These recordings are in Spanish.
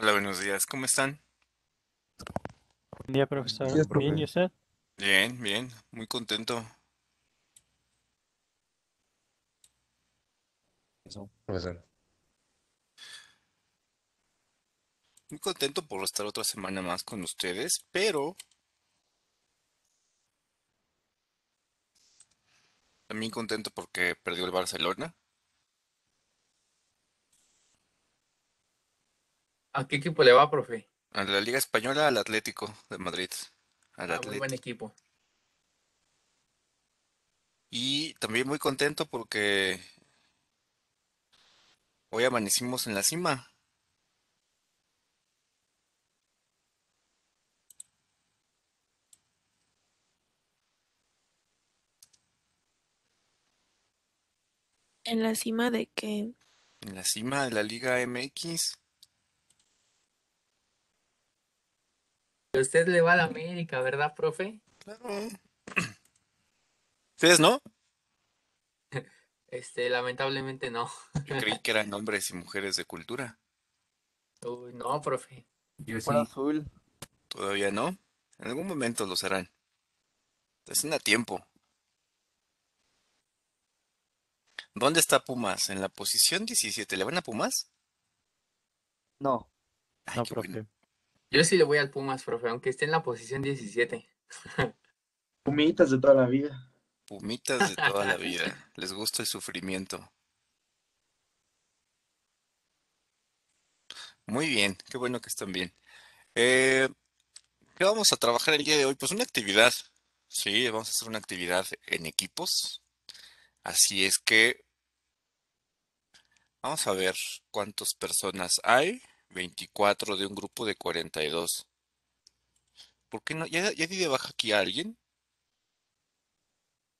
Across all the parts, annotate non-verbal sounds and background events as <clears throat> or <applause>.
Hola, buenos días. ¿Cómo están? Buen día, profesor. Bien, ¿y usted? Bien, bien. Muy contento. Muy contento por estar otra semana más con ustedes, pero también contento porque perdió el Barcelona. ¿A qué equipo le va, profe? A la Liga Española, al Atlético de Madrid. Al ah, muy buen equipo. Y también muy contento porque hoy amanecimos en la cima. ¿En la cima de qué? En la cima de la Liga MX. usted le va a la América, ¿verdad, profe? Claro. ¿Ustedes no? <laughs> Este, lamentablemente no. Yo creí que eran hombres y mujeres de cultura. Uy, no, profe. Yo sí. azul. Todavía no. En algún momento lo serán. Están a tiempo. ¿Dónde está Pumas? ¿En la posición 17? ¿Le van a Pumas? No. no, profe. Yo sí le voy al Pumas, profe, aunque esté en la posición 17. Pumitas de toda la vida. Pumitas de toda la vida. Les gusta el sufrimiento. Muy bien, qué bueno que están bien. Eh, ¿Qué vamos a trabajar el día de hoy? Pues una actividad. Sí, vamos a hacer una actividad en equipos. Así es que vamos a ver cuántas personas hay. 24 de un grupo de 42. ¿Por qué no? ¿Ya, ya di de baja aquí a alguien?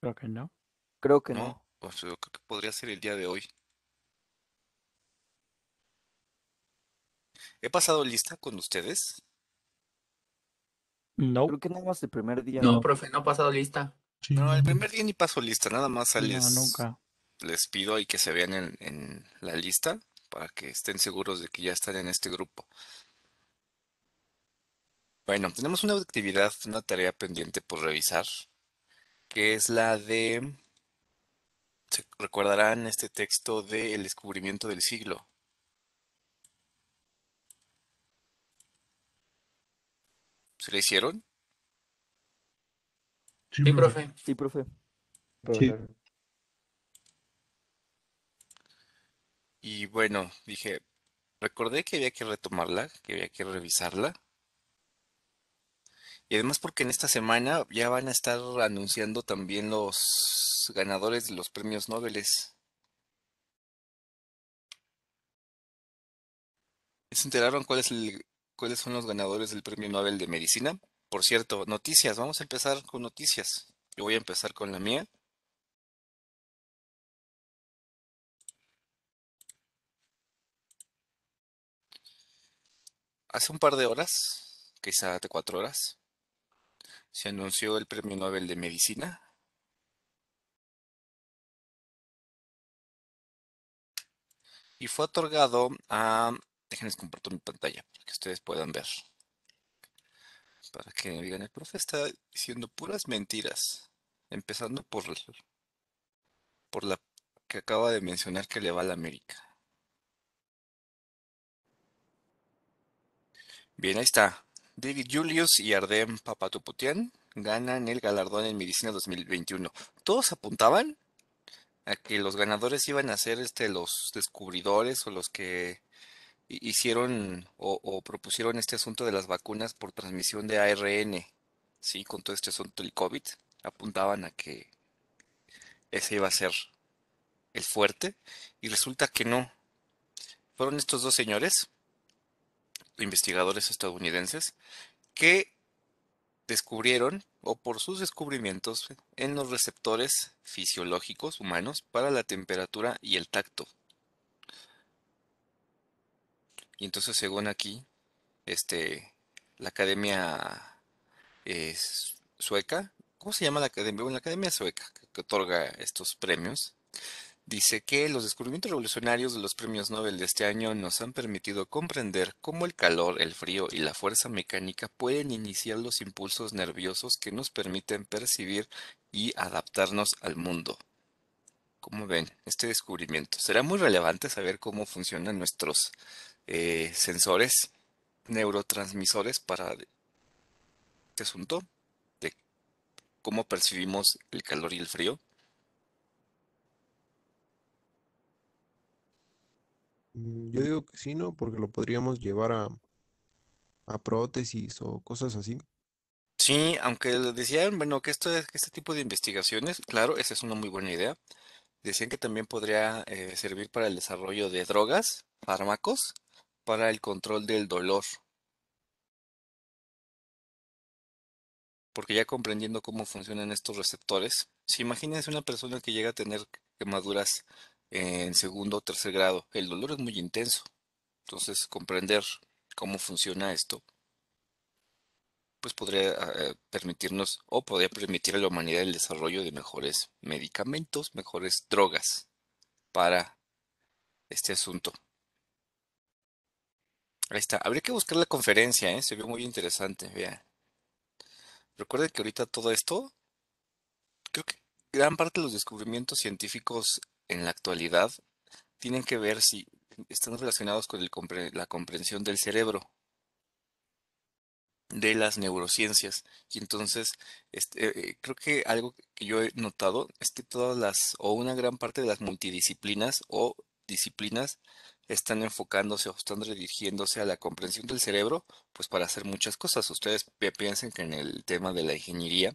Creo que no. Creo que no. creo que podría ser el día de hoy. ¿He pasado lista con ustedes? No. Creo que nada más el primer día. No, profe, no he pasado lista. No, el primer día ni paso lista, nada más no, nunca. les pido ahí que se vean en, en la lista para que estén seguros de que ya están en este grupo. Bueno, tenemos una actividad, una tarea pendiente por revisar, que es la de, se recordarán este texto de El descubrimiento del siglo. ¿Se le hicieron? Sí, profe. Sí, profe. Y bueno, dije, recordé que había que retomarla, que había que revisarla. Y además porque en esta semana ya van a estar anunciando también los ganadores de los premios Nobel. ¿Se enteraron cuáles son los ganadores del Premio Nobel de Medicina? Por cierto, noticias. Vamos a empezar con noticias. Yo voy a empezar con la mía. hace un par de horas, quizá de cuatro horas, se anunció el Premio Nobel de Medicina. Y fue otorgado a... Déjenles compartir mi pantalla para que ustedes puedan ver. Para que digan, el profe está diciendo puras mentiras. Empezando por, por la que acaba de mencionar que le va a la América. Bien, ahí está. David Julius y Ardem Papatoputian ganan el galardón en Medicina 2021. Todos apuntaban a que los ganadores iban a ser este, los descubridores o los que hicieron o, o propusieron este asunto de las vacunas por transmisión de ARN, ¿sí? Con todo este asunto del COVID, apuntaban a que ese iba a ser el fuerte y resulta que no. Fueron estos dos señores investigadores estadounidenses que descubrieron o por sus descubrimientos en los receptores fisiológicos humanos para la temperatura y el tacto. Y entonces, según aquí, este, la academia es sueca, ¿cómo se llama la academia? la academia sueca que otorga estos premios, Dice que los descubrimientos revolucionarios de los premios Nobel de este año nos han permitido comprender cómo el calor, el frío y la fuerza mecánica pueden iniciar los impulsos nerviosos que nos permiten percibir y adaptarnos al mundo. Como ven, este descubrimiento será muy relevante saber cómo funcionan nuestros eh, sensores neurotransmisores para este asunto de cómo percibimos el calor y el frío Mm, yo digo que sí, ¿no? Porque lo podríamos llevar a, prótesis o cosas así. Sí, aunque decían, bueno, que esto este tipo de investigaciones, claro, esa es una muy buena idea. Decían que también podría eh, servir para el desarrollo de drogas, fármacos, para el control del dolor. Porque ya comprendiendo cómo funcionan estos receptores, si imagínense una persona que llega a tener quemaduras en segundo o tercer grado. El dolor es muy intenso. Entonces, comprender cómo funciona esto, pues podría eh, permitirnos o podría permitir a la humanidad el desarrollo de mejores medicamentos, mejores drogas para este asunto. Ahí está. Habría que buscar la conferencia, ¿eh? se vio muy interesante. Vean. Recuerden que ahorita todo esto, creo que gran parte de los descubrimientos científicos en la actualidad tienen que ver si están relacionados con la comprensión del cerebro, de las neurociencias. Y entonces, este, eh, creo que algo que yo he notado es que todas las, o una gran parte de las multidisciplinas o disciplinas están enfocándose o están redirigiéndose a la comprensión del cerebro, pues para hacer muchas cosas. Ustedes piensen que en el tema de la ingeniería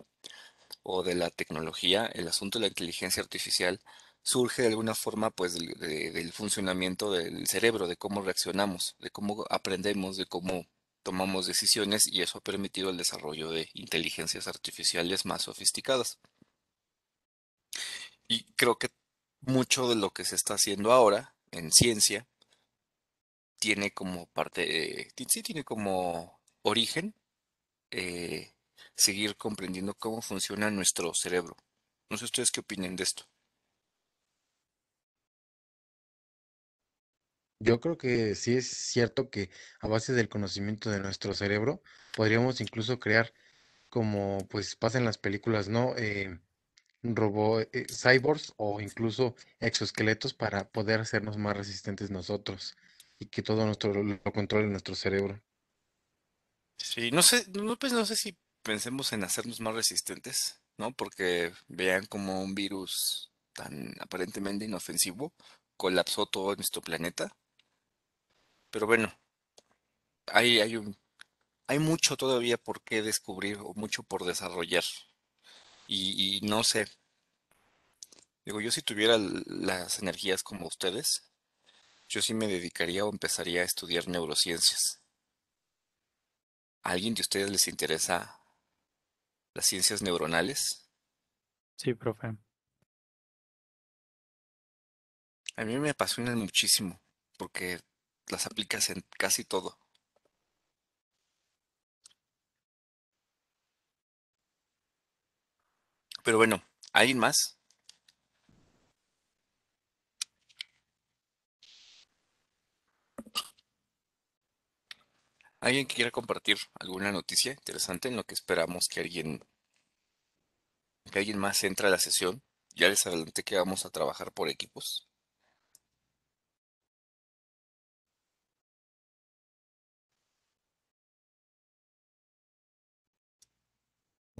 o de la tecnología, el asunto de la inteligencia artificial surge de alguna forma pues del, funcionamiento del cerebro, de cómo reaccionamos, de cómo aprendemos, de cómo tomamos decisiones y eso ha permitido el desarrollo de inteligencias artificiales más sofisticadas. Y creo que mucho de lo que se está haciendo ahora en ciencia tiene como parte, eh, tiene como origen eh, seguir comprendiendo cómo funciona nuestro cerebro. No sé ustedes qué opinen de esto. Yo creo que sí es cierto que a base del conocimiento de nuestro cerebro podríamos incluso crear, como pues pasa en las películas, ¿no? Eh, eh, eh cyborgs o incluso exoesqueletos para poder hacernos más resistentes nosotros y que todo nuestro lo controle nuestro cerebro. Sí, no sé, no, pues no sé si pensemos en hacernos más resistentes, ¿no? Porque vean como un virus tan aparentemente inofensivo colapsó todo nuestro planeta pero bueno, hay, hay, hay mucho todavía por qué descubrir o mucho por desarrollar. Y, y no sé. Digo, yo si tuviera las energías como ustedes, yo sí me dedicaría o empezaría a estudiar neurociencias. ¿A alguien de ustedes les interesa las ciencias neuronales? Sí, profe. A mí me apasiona muchísimo, porque las aplicas en casi todo. Pero bueno, ¿alguien más? ¿Alguien que quiera compartir alguna noticia interesante en lo que esperamos que alguien que alguien más entre a la sesión? Ya les adelanté que vamos a trabajar por equipos.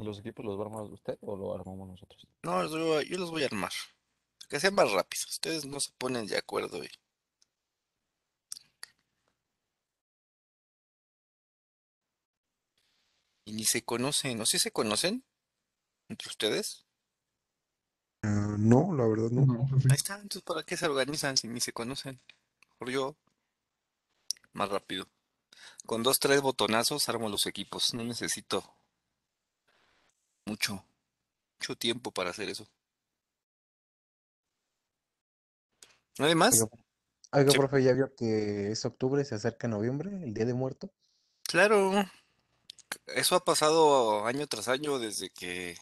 ¿Los equipos los va usted o lo armamos nosotros? No, yo, los voy a armar. Que sean más rápidos. Ustedes no se ponen de acuerdo Y ni se conocen. ¿O sí se conocen? ¿Entre ustedes? Ah, no, la verdad no. Pues Ahí están. Entonces, ¿para qué se organizan si ni se conocen? Por yo. Más rápido. Con dos, tres botonazos armo los equipos. No necesito mucho, mucho tiempo para hacer eso. Además. algo más? profe, ya vio que es octubre, se acerca noviembre, el Día de Muerto. Claro, eso ha pasado año tras año desde que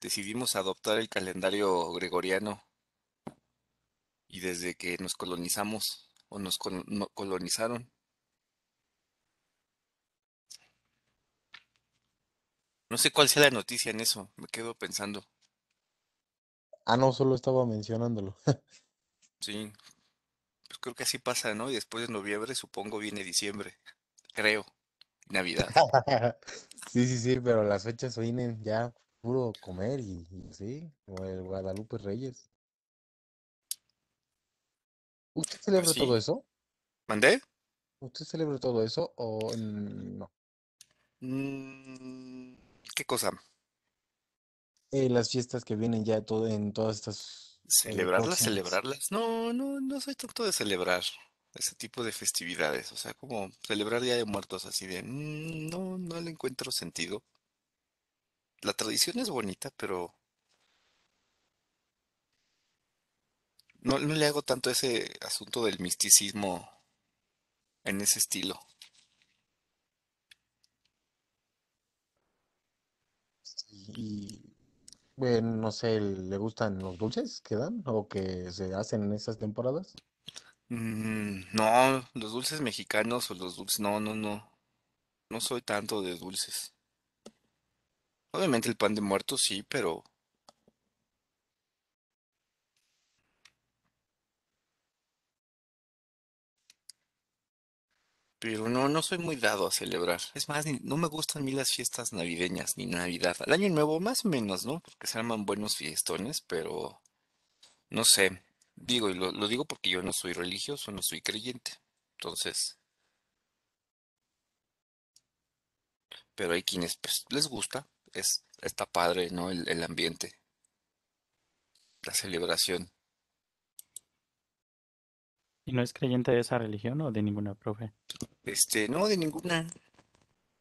decidimos adoptar el calendario gregoriano y desde que nos colonizamos o nos colonizaron. No sé cuál sea la noticia en eso, me quedo pensando. Ah, no, solo estaba mencionándolo. <laughs> sí, pues creo que así pasa, ¿no? Y después de noviembre, supongo, viene diciembre, creo, Navidad. <laughs> sí, sí, sí, pero las fechas vienen ya puro comer y, sí, o el Guadalupe Reyes. ¿Usted celebra pues todo eso? ¿Mandé? ¿Usted celebra todo eso o no? Mm, ¿Qué cosa? Eh, las fiestas que vienen ya todo, en todas estas... Eh, ¿Celebrarlas? ¿Celebrarlas? No, no, no soy tanto de celebrar ese tipo de festividades. O sea, como celebrar Día de Muertos así de... Mm, no, no le encuentro sentido. La tradición es bonita, pero... No, no le hago tanto ese asunto del misticismo en ese estilo. y bueno, no sé, ¿le gustan los dulces que dan o que se hacen en esas temporadas? Mm, no, los dulces mexicanos o los dulces, no, no, no. No soy tanto de dulces. Obviamente el pan de muerto sí, pero pero no, no soy muy dado a celebrar. Es más, no me gustan a mí las fiestas navideñas ni Navidad. Al Año Nuevo más o menos, ¿no? Porque se arman buenos fiestones, pero no sé. Digo, y lo, digo porque yo no soy religioso, no soy creyente. Entonces, pero hay quienes pues, les gusta, es, está padre, ¿no? El, el ambiente, la celebración. ¿Y no es creyente de esa religión o de ninguna, profe? Este, no, de ninguna.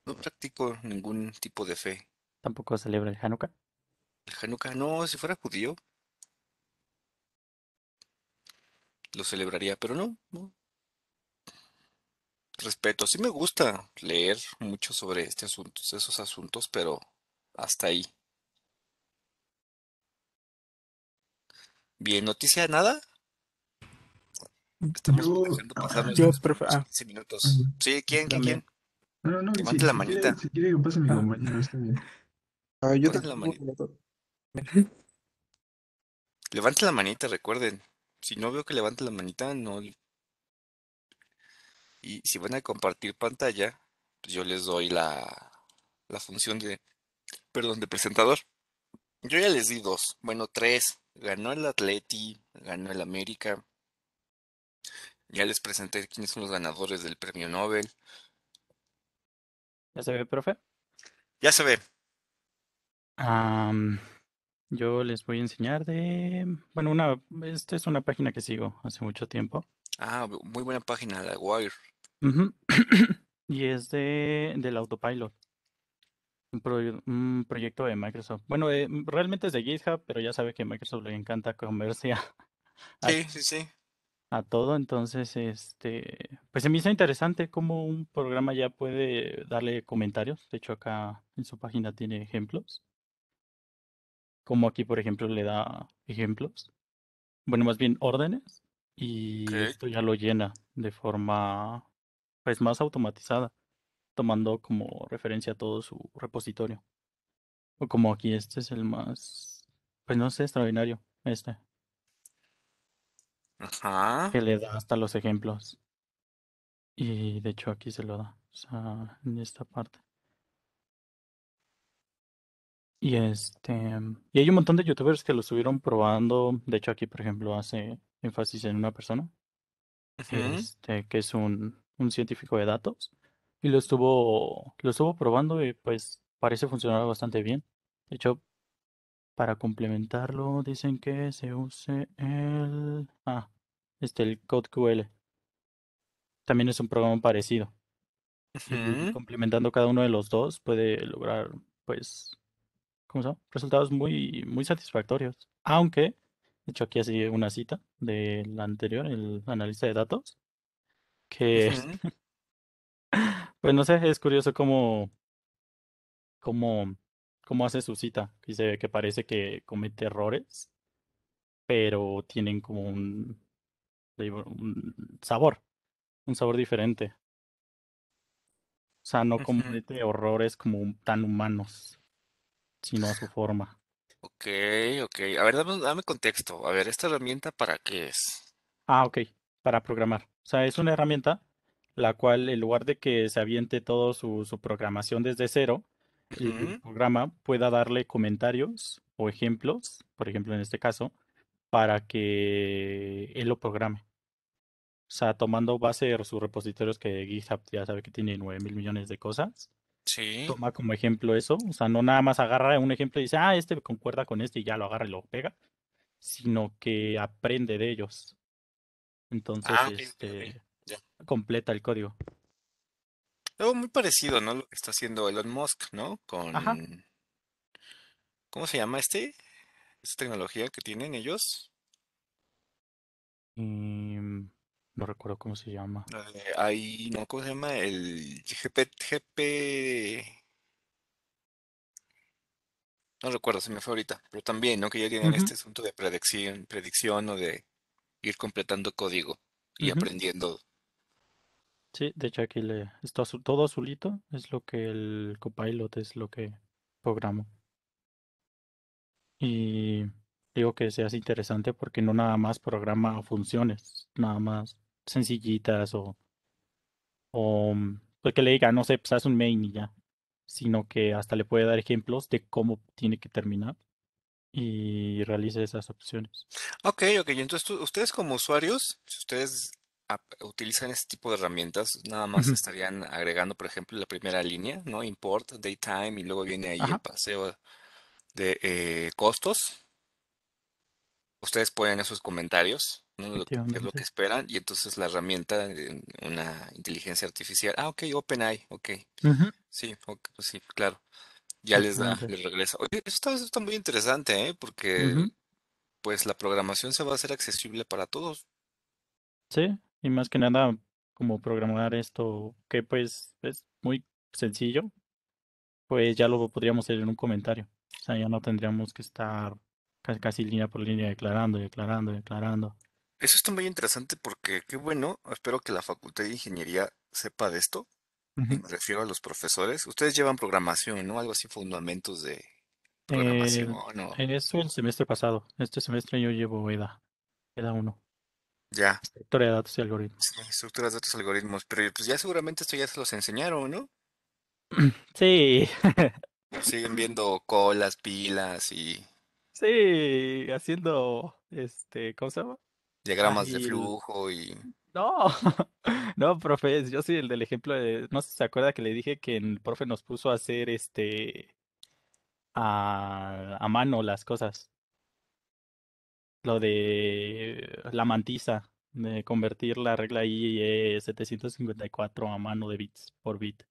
No practico ningún tipo de fe. ¿Tampoco celebra el Hanukkah? El Hanukkah, no, si fuera judío, lo celebraría, pero no, Respeto, sí me gusta leer mucho sobre este asunto, esos asuntos, pero hasta ahí. Bien, noticia nada. Estamos yo, dejando pasar 15 ah. minutos. sí, ¿quién? ¿Quién? ¿Quién? Levante la manita. Ah. la manita. Levante la manita, recuerden. Si no veo que levante la manita, no. Y si van a compartir pantalla, pues yo les doy la, la función de, perdón, de presentador. Yo ya les di dos, bueno, tres. Ganó el Atleti, ganó el América, ya les presenté quiénes son los ganadores del premio Nobel. ¿Ya se ve, profe? Ya se ve. yo les voy a enseñar de. Bueno, una. Esta es una página que sigo hace mucho tiempo. Ah, muy buena página, la Wire. <coughs> y es de del autopilot. Un, proyecto de Microsoft. Bueno, realmente es de GitHub, pero ya sabe que Microsoft le encanta comercia. <laughs> Sí, sí, sí a todo. Entonces, este, pues se me hizo interesante cómo un programa ya puede darle comentarios. De hecho, acá en su página tiene ejemplos. Como aquí, por ejemplo, le da ejemplos. Bueno, más bien órdenes. Y esto ya lo llena de forma pues más automatizada, tomando como referencia todo su repositorio. O como aquí este es el más, pues no sé, extraordinario. Este que le da hasta los ejemplos. Y de hecho aquí se lo da, o sea, en esta parte. Y este, y hay un montón de youtubers que lo estuvieron probando. De hecho, aquí, por ejemplo, hace énfasis en una persona, este, que es un, un científico de datos. Y lo estuvo, lo estuvo probando y pues parece funcionar bastante bien. De hecho, para complementarlo, dicen que se use el... Ah, este, el CodeQL. También es un programa parecido. Complementando cada uno de los dos puede lograr, pues, ¿cómo se llama? Resultados muy, muy satisfactorios. Aunque, de hecho aquí así una cita del anterior, el analista de datos, que, este, <laughs> pues no sé, es curioso cómo, cómo cómo hace su cita. Y se ve que parece que comete errores, pero tienen como un, sabor, un sabor diferente. O sea, no comete horrores como tan humanos, sino a su forma. Ok, ok. A ver, dame, contexto. A ver, ¿esta herramienta para qué es? Ah, ok, para programar. O sea, es una herramienta la cual en lugar de que se aviente todo su programación desde cero, el programa pueda darle comentarios o ejemplos, por ejemplo en este caso, para que él lo programe. O sea, tomando base de sus repositorios que GitHub ya sabe que tiene 9 mil millones de cosas. Toma como ejemplo eso. O sea, no nada más agarra un ejemplo y dice, ah, este concuerda con este y ya lo agarra y lo pega, sino que aprende de ellos. Entonces, ah, este, completa el código. Algo muy parecido, ¿no? Lo que está haciendo Elon Musk, ¿no? Con... ¿Cómo se llama este? Esta tecnología que tienen ellos. Mm, no recuerdo cómo se llama. Ah, eh, ahí, no, ¿cómo se llama? El GP, No recuerdo, se me fue ahorita, pero también, ¿no? Que ya tienen este asunto de predicción, predicción o de ir completando código y aprendiendo Sí, de hecho aquí le está todo azulito, es lo que el copilot es lo que programa. Y digo que seas interesante porque no nada más programa funciones, nada más sencillitas o, o pues que le diga, no sé, pues haz un main y ya, sino que hasta le puede dar ejemplos de cómo tiene que terminar y realice esas opciones. Ok, ok. Entonces, ustedes como usuarios, si ustedes utilizan este tipo de herramientas, nada más estarían agregando, por ejemplo, la primera línea, ¿no? Import, daytime, y luego viene ahí el paseo de eh, costos. Ustedes ponen esos comentarios, ¿no? es lo que esperan, y entonces la herramienta, una inteligencia artificial, ah, ok, OpenAI, ok. Sí, pues sí, claro. Ya les da, les regresa. Oye, esto, está, muy interesante, ¿eh? Porque, pues, la programación se va a hacer accesible para todos. Sí, y más que nada, como programar esto, que pues es muy sencillo, pues ya lo podríamos hacer en un comentario. O sea, ya no tendríamos que estar casi, línea por línea declarando, declarando, declarando. Eso está muy interesante porque qué bueno, espero que la Facultad de Ingeniería sepa de esto. Me refiero a los profesores. Ustedes llevan programación, ¿no? Algo así, fundamentos de eh, programación. en ¿no? Eso el semestre pasado. Este semestre yo llevo EDA, EDA 1. Ya. Estructura de datos y algoritmos. Sí, estructuras de datos y algoritmos. Pero pues ya seguramente esto ya se los enseñaron, ¿no? <clears throat> Sí. Pues siguen viendo colas, pilas y. Sí, haciendo este, ¿cómo se llama? Diagramas de flujo y. No, <laughs> no, profe, yo soy el del ejemplo de, no sé si se acuerda que le dije que el profe nos puso a hacer este a, a mano las cosas lo de la mantisa, de convertir la regla eh, IE 754 a mano de bits por bit.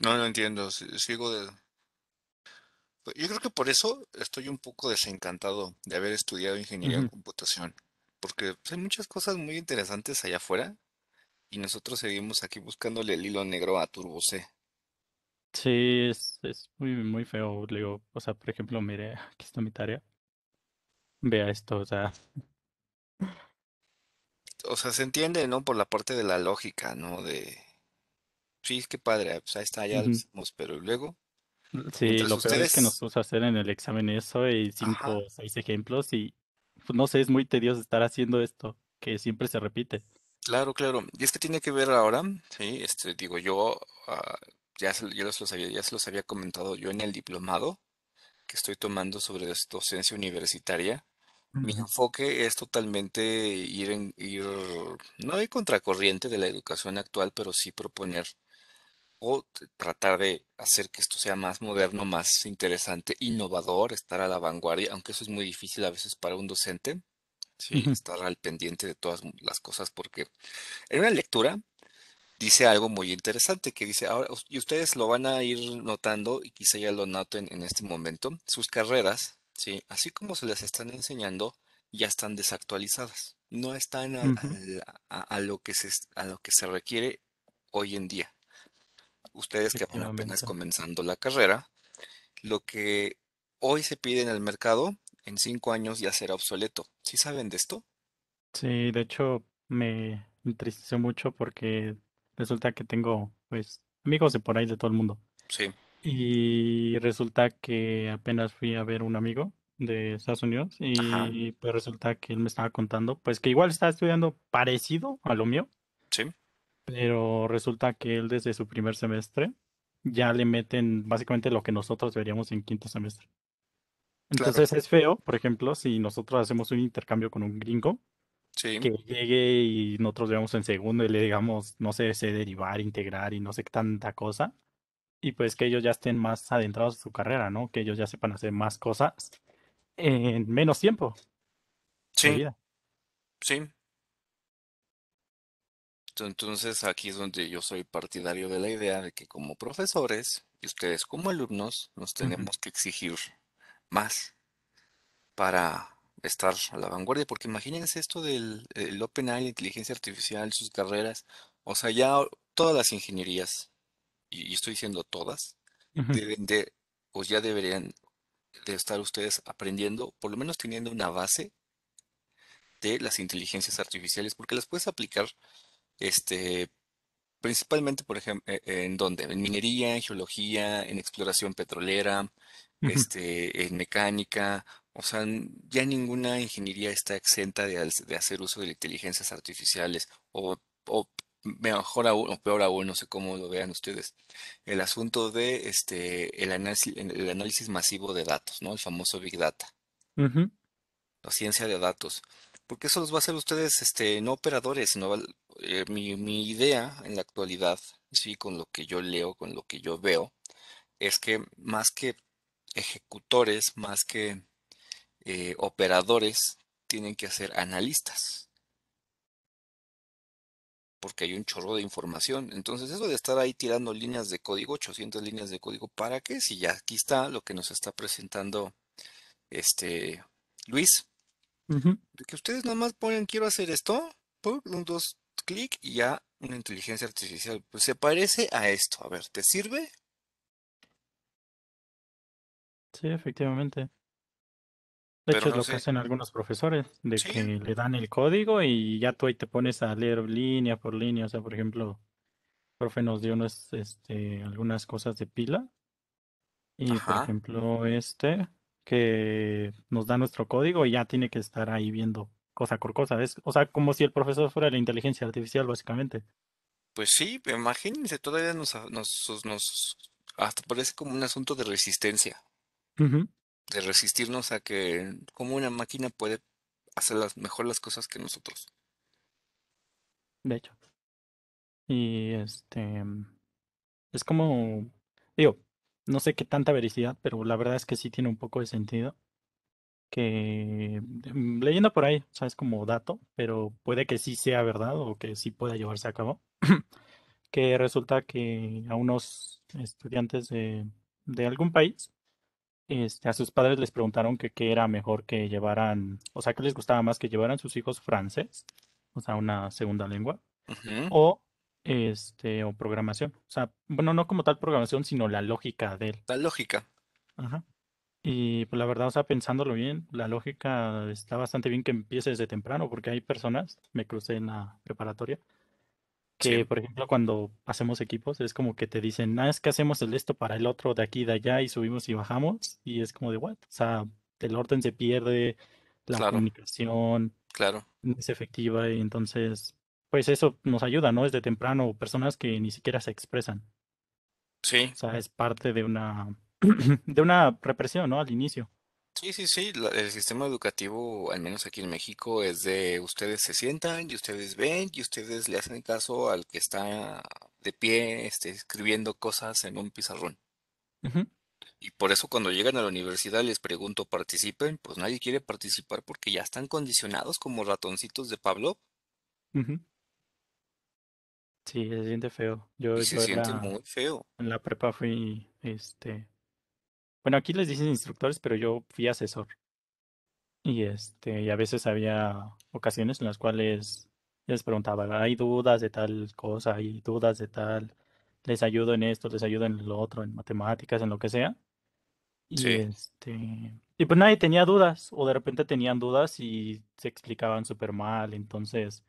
No, no entiendo, sigo de... Yo creo que por eso estoy un poco desencantado de haber estudiado ingeniería en computación, porque pues, hay muchas cosas muy interesantes allá afuera y nosotros seguimos aquí buscándole el hilo negro a Turbo C. Sí, es, muy, muy feo. digo, o sea, por ejemplo, mire, aquí está mi tarea vea esto, o sea. O sea, se entiende, ¿no? Por la parte de la lógica, ¿no? De. Sí, que padre, pues ahí está, ya lo pero luego. Sí, lo ustedes... es que nos puso a hacer en el examen eso y cinco o seis ejemplos y pues, no sé, es muy tedioso estar haciendo esto, que siempre se repite. Claro, claro. Y es que tiene que ver ahora, sí, este, digo, yo, ah, ya, yo ya se los había comentado yo en el diplomado, que estoy tomando sobre docencia universitaria, mi enfoque es totalmente ir, en, ir no hay contracorriente de la educación actual, pero sí proponer o tratar de hacer que esto sea más moderno, más interesante, innovador, estar a la vanguardia, aunque eso es muy difícil a veces para un docente, ¿sí? estar al pendiente de todas las cosas, porque en una lectura dice algo muy interesante que dice, ahora, y ustedes lo van a ir notando y quizá ya lo noten en este momento, sus carreras, ¿sí? así como se les están enseñando, ya están desactualizadas, no están a, lo, que se, a lo que se requiere hoy en día. Ustedes que van apenas comenzando la carrera, lo que hoy se pide en el mercado, en cinco años ya será obsoleto. ¿Sí saben de esto? Sí, de hecho me entristeció mucho porque resulta que tengo, pues, amigos de por ahí de todo el mundo. Sí. Y resulta que apenas fui a ver un amigo de Estados Unidos y pues resulta que él me estaba contando, pues que igual está estudiando parecido a lo mío. Sí. Pero resulta que él desde su primer semestre ya le meten básicamente lo que nosotros veríamos en quinto semestre. Entonces es feo, por ejemplo, si nosotros hacemos un intercambio con un gringo, que llegue y nosotros veamos en segundo y le digamos, no sé, sé derivar, integrar y no sé tanta cosa. Y pues que ellos ya estén más adentrados en su carrera, ¿no? Que ellos ya sepan hacer más cosas en menos tiempo. Sí. Sí. Entonces aquí es donde yo soy partidario de la idea de que como profesores y ustedes como alumnos nos tenemos que exigir más para estar a la vanguardia, porque imagínense esto del OpenAI, inteligencia artificial, sus carreras, o sea, ya todas las ingenierías, y, estoy diciendo todas, deben de, o pues, ya deberían de estar ustedes aprendiendo, por lo menos teniendo una base de las inteligencias artificiales, porque las puedes aplicar este, principalmente, por ejemplo, e, ¿en dónde? En minería, en geología, en exploración petrolera, este, en mecánica, o sea, ya ninguna ingeniería está exenta de, hacer uso de inteligencias artificiales o, o mejor aún, o peor aún, no sé cómo lo vean ustedes, el asunto de este el análisis, masivo de datos, ¿no? El famoso Big Data. La ciencia de datos. Porque eso los va a hacer ustedes, este, no operadores, no eh, mi, mi idea en la actualidad, sí, con lo que yo leo, con lo que yo veo, es que más que ejecutores, más que eh, operadores tienen que hacer analistas. Porque hay un chorro de información. Entonces, eso de estar ahí tirando líneas de código, 800 líneas de código, ¿para qué? Si ya aquí está lo que nos está presentando este Luis. de que ustedes nada más ponen, quiero hacer esto, un, dos, clic y ya una inteligencia artificial. Pues se parece a esto. A ver, ¿te sirve? Sí, efectivamente. De hecho, es lo que hacen algunos profesores, de que le dan el código y ya tú ahí te pones a leer línea por línea. O sea, por ejemplo, el profe nos dio este, algunas cosas de pila. Y por ejemplo, este que nos da nuestro código y ya tiene que estar ahí viendo cosa por cosa. o sea, como si el profesor fuera la inteligencia artificial, básicamente. Pues sí, imagínense, todavía nos, nos, nos, hasta parece como un asunto de resistencia de resistirnos a que como una máquina puede hacer las, mejor las cosas que nosotros. De hecho. Y este es como digo, no sé qué tanta vericidad, pero la verdad es que sí tiene un poco de sentido. Que mm, leyendo por ahí, sabes como dato, pero puede que sí sea verdad o que sí pueda llevarse a cabo. <clears throat> que resulta que a unos estudiantes de, de algún país este, a sus padres les preguntaron que qué era mejor que llevaran, o sea, que les gustaba más que llevaran sus hijos francés, o sea, una segunda lengua, o este, o programación. O sea, bueno, no como tal programación, sino la lógica de él. La lógica. Ajá. Y pues la verdad, o sea, pensándolo bien, la lógica está bastante bien que empiece desde temprano, porque hay personas, me crucé en la preparatoria, que, por ejemplo, cuando hacemos equipos, es como que te dicen, ah, es que hacemos el esto para el otro de aquí y de allá y subimos y bajamos, y es como de, what? O sea, el orden se pierde, la comunicación claro. es efectiva, y entonces, pues eso nos ayuda, ¿no? Es de temprano, personas que ni siquiera se expresan. Sí. O sea, es parte de una, <clears throat> de una represión, ¿no? Al inicio. Sí, sí, sí, el sistema educativo, al menos aquí en México, es de ustedes se sientan y ustedes ven y ustedes le hacen caso al que está de pie, este, escribiendo cosas en un pizarrón. Y por eso cuando llegan a la universidad les pregunto, ¿participen? Pues nadie quiere participar porque ya están condicionados como ratoncitos de Pablo Sí, se siente feo. Yo, se siente muy feo. en la prepa fui, este, bueno, aquí les dicen instructores, pero yo fui asesor. Y este, y a veces había ocasiones en las cuales les preguntaba, hay dudas de tal cosa, hay dudas de tal, les ayudo en esto, les ayudo en lo otro, en matemáticas, en lo que sea. Y sí. este, y pues nadie tenía dudas, o de repente tenían dudas y se explicaban súper mal, entonces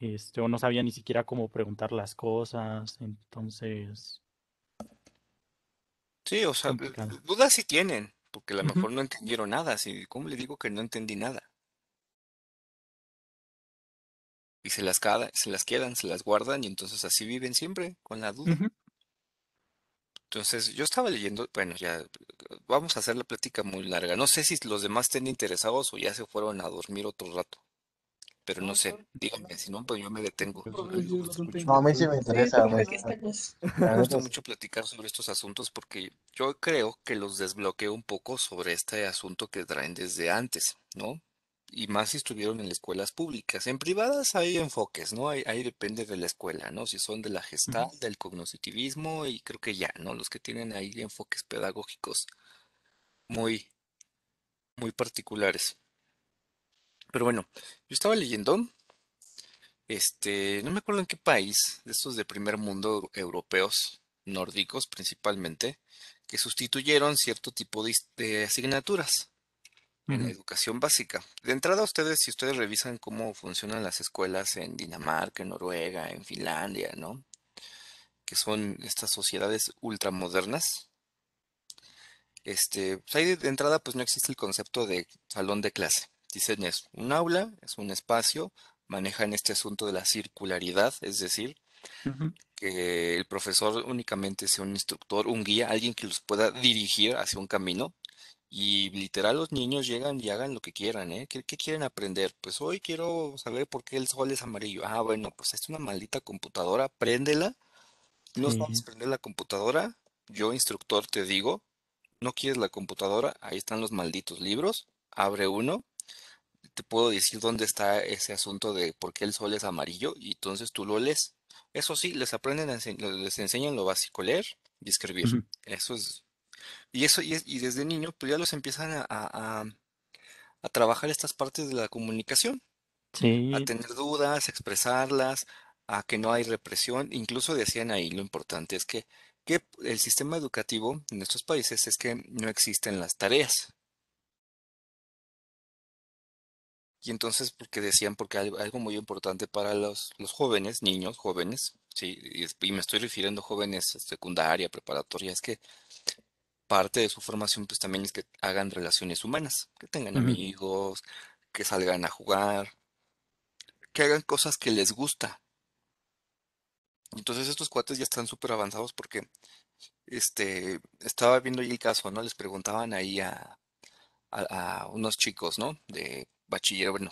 este, no sabía ni siquiera cómo preguntar las cosas, entonces Sí, o sea, dudas sí tienen, porque a lo mejor no entendieron nada. Así, ¿cómo le digo que no entendí nada? Y se las, se las quedan, se las guardan y entonces así viven siempre con la duda. Entonces, yo estaba leyendo, bueno, ya vamos a hacer la plática muy larga. No sé si los demás estén interesados o ya se fueron a dormir otro rato pero no sé, díganme, si no, pues yo me detengo. No, a mí sí me interesa. <laughs> Me, gusta mucho platicar sobre estos asuntos porque yo creo que los desbloqueo un poco sobre este asunto que traen desde antes, ¿no? Y más si estuvieron en escuelas públicas. En privadas hay enfoques, ¿no? Ahí, depende de la escuela, ¿no? Si son de la gestal, del cognoscitivismo y creo que ya, ¿no? Los que tienen ahí enfoques pedagógicos muy, muy particulares. Pero bueno, yo estaba leyendo, este, no me acuerdo en qué país, de estos de primer mundo europeos, nórdicos principalmente, que sustituyeron cierto tipo de, asignaturas en la educación básica. De entrada, ustedes, si ustedes revisan cómo funcionan las escuelas en Dinamarca, en Noruega, en Finlandia, ¿no? Que son estas sociedades ultramodernas. Este, pues, ahí de entrada, pues no existe el concepto de salón de clase. Dicen es un aula, es un espacio, manejan este asunto de la circularidad, es decir, que el profesor únicamente sea un instructor, un guía, alguien que los pueda dirigir hacia un camino. Y literal los niños llegan y hagan lo que quieran, ¿eh? ¿Qué, quieren aprender? Pues hoy quiero saber por qué el sol es amarillo. Ah, bueno, pues es una maldita computadora, préndela. No vamos a prender la computadora, yo instructor te digo, no quieres la computadora, ahí están los malditos libros, abre uno, te puedo decir dónde está ese asunto de por qué el sol es amarillo y entonces tú lo lees. Eso sí, les aprenden, les enseñan lo básico, leer y escribir. Eso es. Y eso, y, desde niño, pues ya los empiezan a, trabajar estas partes de la comunicación. A tener dudas, a expresarlas, a que no hay represión. Incluso decían ahí lo importante es que, que el sistema educativo en estos países es que no existen las tareas. Y entonces, porque decían, porque algo, muy importante para los, jóvenes, niños, jóvenes, sí, y, me estoy refiriendo a jóvenes eh, secundaria, preparatoria, es que parte de su formación pues también es que hagan relaciones humanas, que tengan amigos, que salgan a jugar, que hagan cosas que les gusta. Entonces estos cuates ya están súper avanzados porque este, estaba viendo ahí el caso, ¿no? Les preguntaban ahí a, unos chicos, ¿no? bachiller, bueno,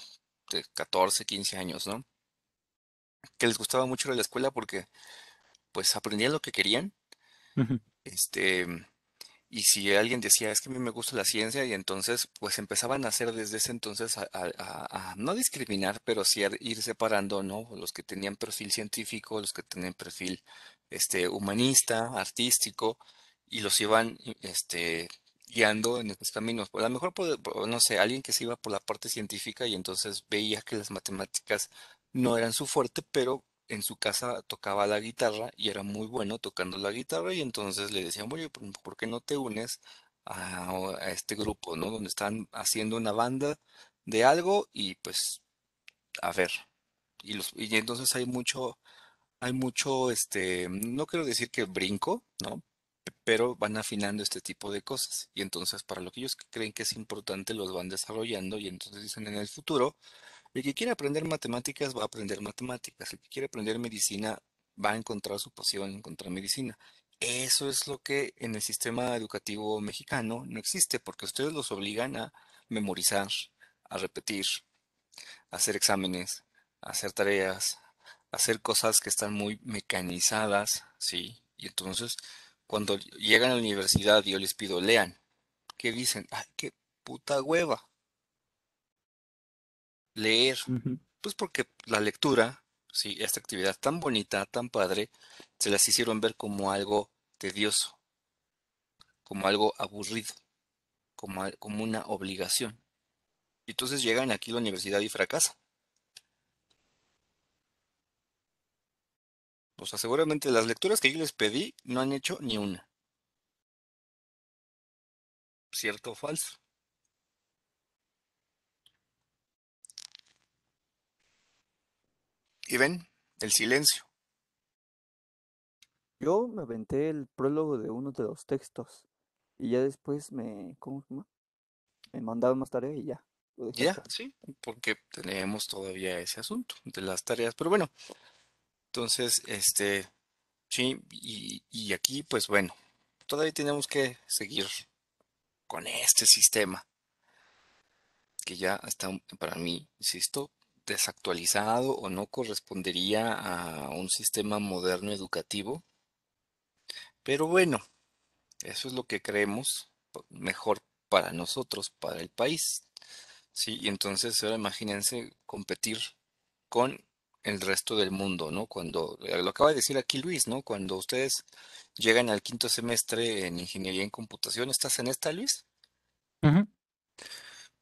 de 14, 15 años, ¿no? Que les gustaba mucho la escuela porque pues aprendían lo que querían. Este, y si alguien decía, es que a mí me gusta la ciencia, y entonces pues empezaban a hacer desde ese entonces a, no discriminar, pero sí a ir separando, ¿no? Los que tenían perfil científico, los que tenían perfil este, humanista, artístico, y los iban este, guiando en estos caminos. A lo mejor, no sé, alguien que se iba por la parte científica y entonces veía que las matemáticas no eran su fuerte, pero en su casa tocaba la guitarra y era muy bueno tocando la guitarra y entonces le decían, oye, ¿por qué no te unes a, este grupo, ¿no? Donde están haciendo una banda de algo y pues, a ver. Y, y entonces hay mucho, hay mucho, este, no quiero decir que brinco, ¿no? pero van afinando este tipo de cosas. Y entonces para lo que ellos creen que es importante los van desarrollando y entonces dicen en el futuro, el que quiere aprender matemáticas va a aprender matemáticas, el que quiere aprender medicina va a encontrar su pasión, encontrar medicina. Eso es lo que en el sistema educativo mexicano no existe, porque ustedes los obligan a memorizar, a repetir, a hacer exámenes, a hacer tareas, a hacer cosas que están muy mecanizadas, ¿sí? Y entonces cuando llegan a la universidad yo les pido, lean, ¿qué dicen? ¡Ay, qué puta hueva! Leer. Pues porque la lectura, sí, esta actividad tan bonita, tan padre, se las hicieron ver como algo tedioso, como algo aburrido, como, como una obligación. Y entonces llegan aquí a la universidad y fracasan. O sea, seguramente las lecturas que yo les pedí no han hecho ni una. ¿Cierto o falso? Y ven, el silencio. Yo me aventé el prólogo de uno de los textos y ya después me, ¿cómo Me mandaron más tarea y ya. Ya, sí, porque tenemos todavía ese asunto de las tareas. Pero bueno, entonces, este, sí, y, y aquí, pues bueno, todavía tenemos que seguir con este sistema que ya está para mí, insisto, desactualizado o no correspondería a un sistema moderno educativo. Pero bueno, eso es lo que creemos mejor para nosotros, para el país. Sí, y entonces ahora imagínense competir con el resto del mundo, ¿no? Cuando, eh, lo acaba de decir aquí Luis, ¿no? Cuando ustedes llegan al quinto semestre en ingeniería en computación, ¿estás en esta, Luis?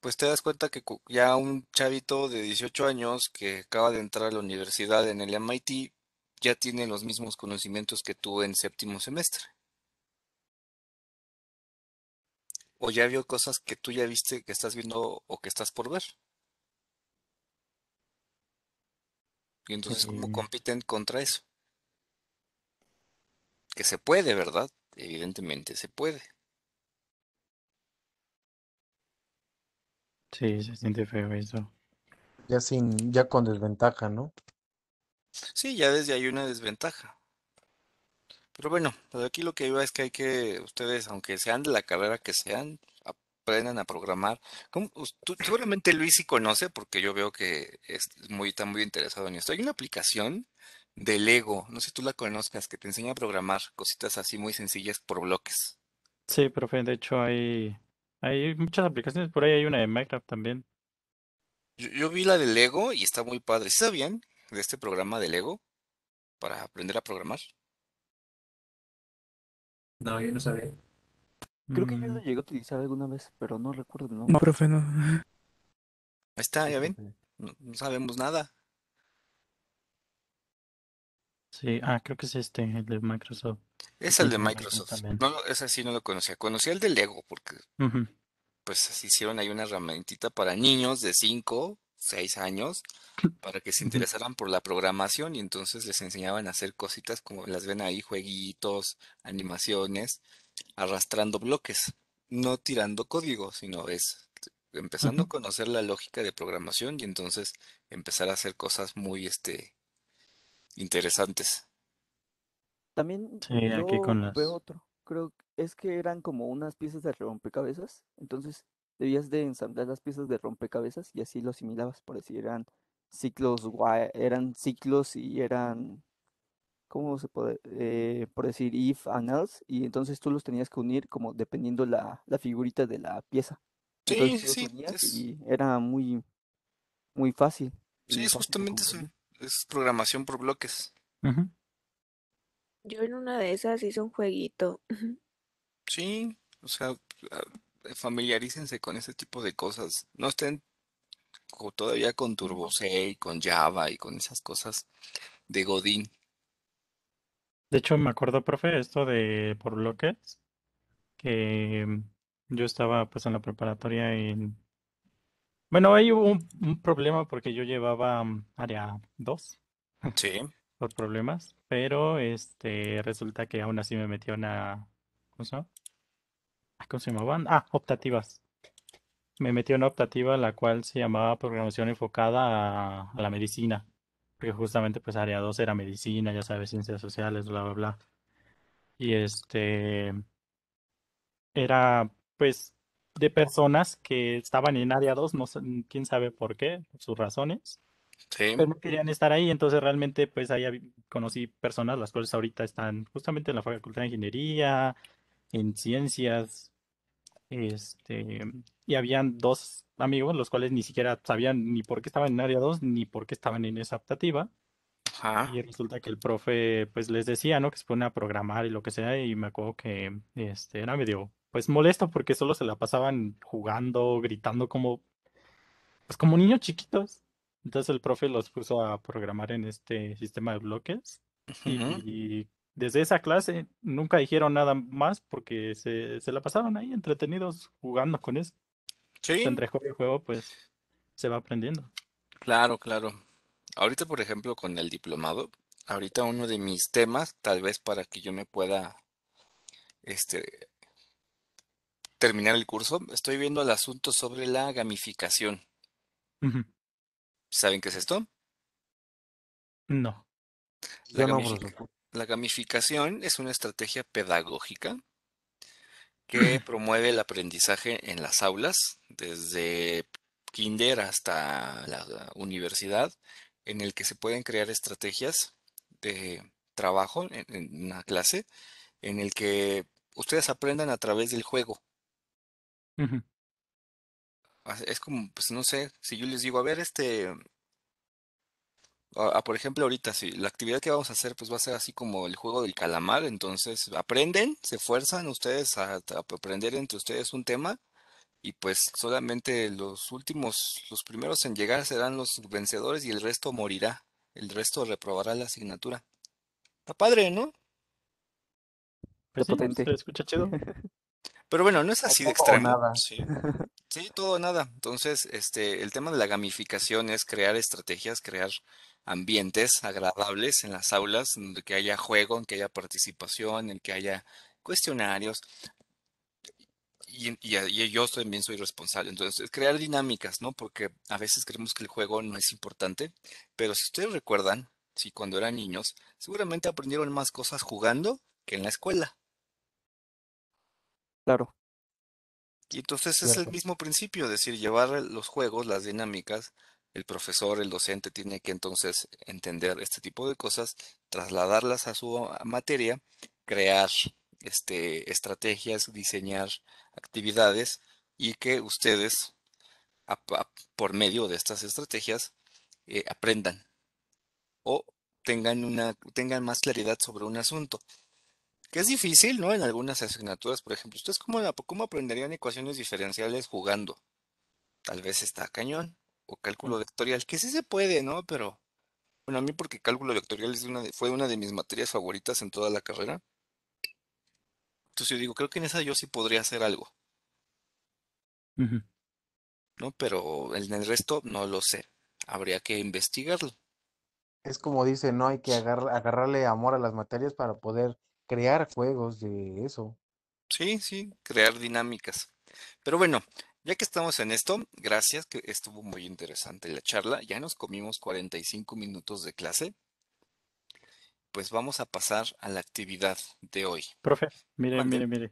Pues te das cuenta que ya un chavito de 18 años que acaba de entrar a la universidad en el MIT ya tiene los mismos conocimientos que tú en séptimo semestre. O ya vio cosas que tú ya viste que estás viendo o que estás por ver. Y entonces, como eh. compiten contra eso? Que se puede, ¿verdad? Evidentemente se puede. Sí, se siente feo eso. Ya sin, ya con desventaja, ¿no? Sí, ya desde ahí una desventaja. Pero bueno, aquí lo que iba es que hay que, ustedes, aunque sean de la carrera que sean, aprendan a programar. seguramente Luis sí conoce, porque yo veo que es muy, está muy interesado en esto. Hay una aplicación de Lego, no sé si tú la conozcas, que te enseña a programar cositas así muy sencillas por bloques. Sí, profe, de hecho hay, hay muchas aplicaciones, por ahí hay una de Minecraft también. Yo, vi la de Lego y está muy padre. ¿Sabían de este programa de Lego para aprender a programar? No, yo no sabía. Creo que yo mm. lo llegué a utilizar alguna vez, pero no recuerdo el nombre. No, profe, no. Ahí está, ya ven. No, sabemos nada. Sí, ah, creo que es este, el de Microsoft. Es el de Microsoft. No, ese sí no lo conocía. Conocí el de Lego, porque pues hicieron ahí una herramientita para niños de 5, 6 años, <laughs> para que se interesaran por la programación y entonces les enseñaban a hacer cositas como las ven ahí, jueguitos, animaciones arrastrando bloques, no tirando código, sino es empezando a conocer la lógica de programación y entonces empezar a hacer cosas muy este, interesantes. También sí, otro. Creo es que eran como unas piezas de rompecabezas, entonces debías de ensamblar las piezas de rompecabezas y así lo asimilabas, por decir, eran ciclos, eran ciclos y eran ¿cómo se puede? Eh, por decir if and else, y entonces tú los tenías que unir como dependiendo la, figurita de la pieza. Sí, sí, y era muy, muy fácil. Sí, es justamente es programación por bloques. Yo en una de esas hice un jueguito. Sí, o sea, ah, eh, familiarícense con ese tipo de cosas. No estén todavía con Turbo C y con Java y con esas cosas de Godín. De hecho, me acuerdo, profe, esto de por bloques, que yo estaba pues en la preparatoria y... Bueno, ahí hubo un, problema porque yo llevaba mm, área 2 Sí. <laughs> por problemas, pero este resulta que aún así me metió una... ¿Cómo se llama? Ah, llamaban? Ah, optativas. Me metió una optativa la cual se llamaba programación enfocada a la medicina que justamente pues área 2 era medicina, ya sabes, ciencias sociales, bla, bla, bla. Y este era pues de personas que estaban en área 2, no quién sabe por qué, sus razones. Sí. Pero no querían estar ahí, entonces realmente pues ahí conocí personas las cuales ahorita están justamente en la Facultad de Ingeniería, en ciencias, este, y habían dos amigos, los cuales ni siquiera sabían ni por qué estaban en área 2 ni por qué estaban en esa optativa. Y resulta que el profe pues les decía, ¿no? Que se ponen a programar y lo que sea. Y me acuerdo que este, era medio pues molesto porque solo se la pasaban jugando, gritando como pues como niños chiquitos. Entonces el profe los puso a programar en este sistema de bloques. y, desde esa clase nunca dijeron nada más porque se, la pasaron ahí entretenidos jugando con eso. Sí. entre juego y juego, pues se va aprendiendo. Claro, claro. Ahorita, por ejemplo, con el diplomado, ahorita uno de mis temas, tal vez para que yo me pueda este, terminar el curso, estoy viendo el asunto sobre la gamificación. ¿Saben qué es esto? No. no la gamificación es una estrategia pedagógica que mm. promueve el aprendizaje en las aulas, desde kinder hasta la universidad, en el que se pueden crear estrategias de trabajo en, una clase, en el que ustedes aprendan a través del juego. Es como, pues no sé, si yo les digo, a ver, este, por ejemplo, ahorita, sí la actividad que vamos a hacer, pues va a ser así como el juego del calamar, entonces aprenden, se fuerzan ustedes a, aprender entre ustedes un tema y pues solamente los últimos, los primeros en llegar serán los vencedores y el resto morirá, el resto reprobará la asignatura. Está padre, ¿no? Pues escucha chido. <laughs> Pero bueno, no es así de extremo. Sí. sí. todo nada. Entonces, este, el tema de la gamificación es crear estrategias, crear ambientes agradables en las aulas, en que haya juego, en que haya participación, en que haya cuestionarios. Y, yo también soy responsable. Entonces, crear dinámicas, ¿no? Porque a veces creemos que el juego no es importante, pero si ustedes recuerdan, si cuando eran niños, seguramente aprendieron más cosas jugando que en la escuela. Claro. Y entonces es el mismo principio, es decir, llevar los juegos, las dinámicas, el profesor, el docente tiene que entonces entender este tipo de cosas, trasladarlas a su materia, crear este, estrategias, diseñar actividades y que ustedes, por medio de estas estrategias, eh, aprendan o tengan, una, tengan más claridad sobre un asunto. Que es difícil, ¿no? En algunas asignaturas, por ejemplo, ¿ustedes cómo, cómo aprenderían ecuaciones diferenciales jugando? Tal vez está cañón, o cálculo vectorial, mm. que sí se puede, ¿no? Pero, bueno, a mí porque cálculo vectorial es una fue una de mis materias favoritas en toda la carrera. Entonces yo digo, creo que en esa yo sí podría hacer algo. ¿No? Pero en el resto no lo sé. Habría que investigarlo. Es como dice, no hay que agarrarle amor a las materias para poder crear juegos de eso. Sí, sí, crear dinámicas. Pero bueno, ya que estamos en esto, gracias, que estuvo muy interesante la charla. Ya nos comimos 45 minutos de clase. Pues vamos a pasar a la actividad de hoy. Profe, mire, mire, mire.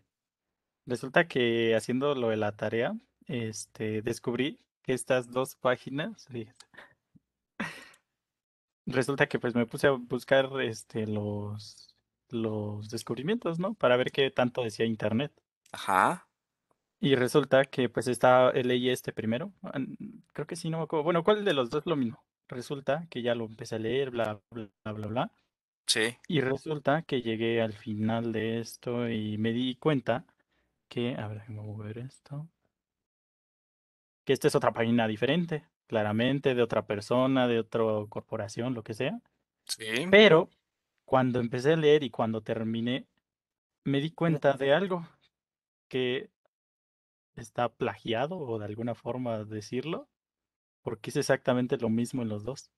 Resulta que haciendo lo de la tarea, este, descubrí que estas dos páginas, resulta que pues me puse a buscar este, los, los descubrimientos, ¿no? Para ver qué tanto decía Internet. Ajá. Y resulta que pues está, eh, leí este primero, creo que sí, no me acuerdo. Bueno, ¿cuál de los dos es lo mismo? Resulta que ya lo empecé a leer, bla, bla, bla, bla, Sí. Y resulta que llegué al final de esto y me di cuenta que, a ver, me voy a ver esto? Que esta es otra página diferente, claramente, de otra persona, de otra corporación, lo que sea. Sí. Pero cuando empecé a leer y cuando terminé, me di cuenta de algo, que está plagiado o de alguna forma decirlo, porque es exactamente lo mismo en los dos.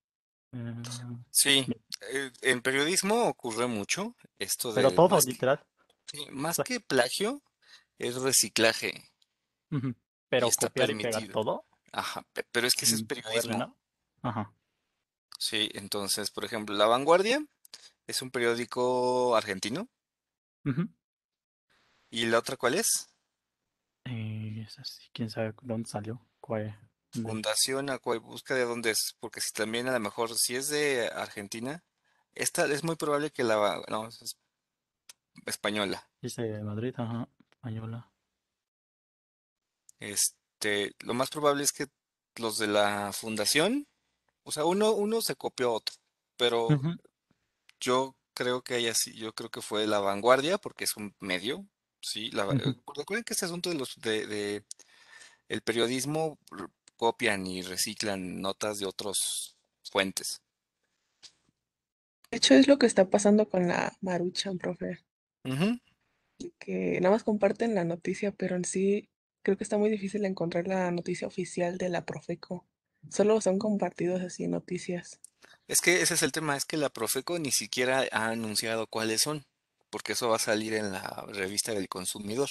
Em, sí, eh, en periodismo ocurre mucho esto de... Pero todo, literal. más que plagio, es reciclaje. Pero está permitido. todo. Ajá, pero es que ese es mm, periodismo. Ajá. Sí, entonces, por ejemplo, La Vanguardia es un periódico argentino. ¿Y la otra cuál es? quién sabe dónde salió. ¿Cuál? Mm. Fundación a cuál busca de dónde es, porque si también a lo mejor, si es de Argentina, esta es muy probable que la. No, es española. Dice de Madrid, ajá, española. Este, lo más probable es que los de la fundación, o sea, uno, uno se copió a otro, pero yo creo que hay así, yo creo que fue la vanguardia, porque es un medio, Sí, la, recuerden que este asunto de los de, el periodismo copian y reciclan notas de otros fuentes. De hecho, es lo que está pasando con la Maruchan, profe. Que nada más comparten la noticia, pero en sí creo que está muy difícil encontrar la noticia oficial de la Profeco. Solo son compartidos así noticias. Es que ese es el tema, es que la Profeco ni siquiera ha anunciado cuáles son porque eso va a salir en la revista del consumidor.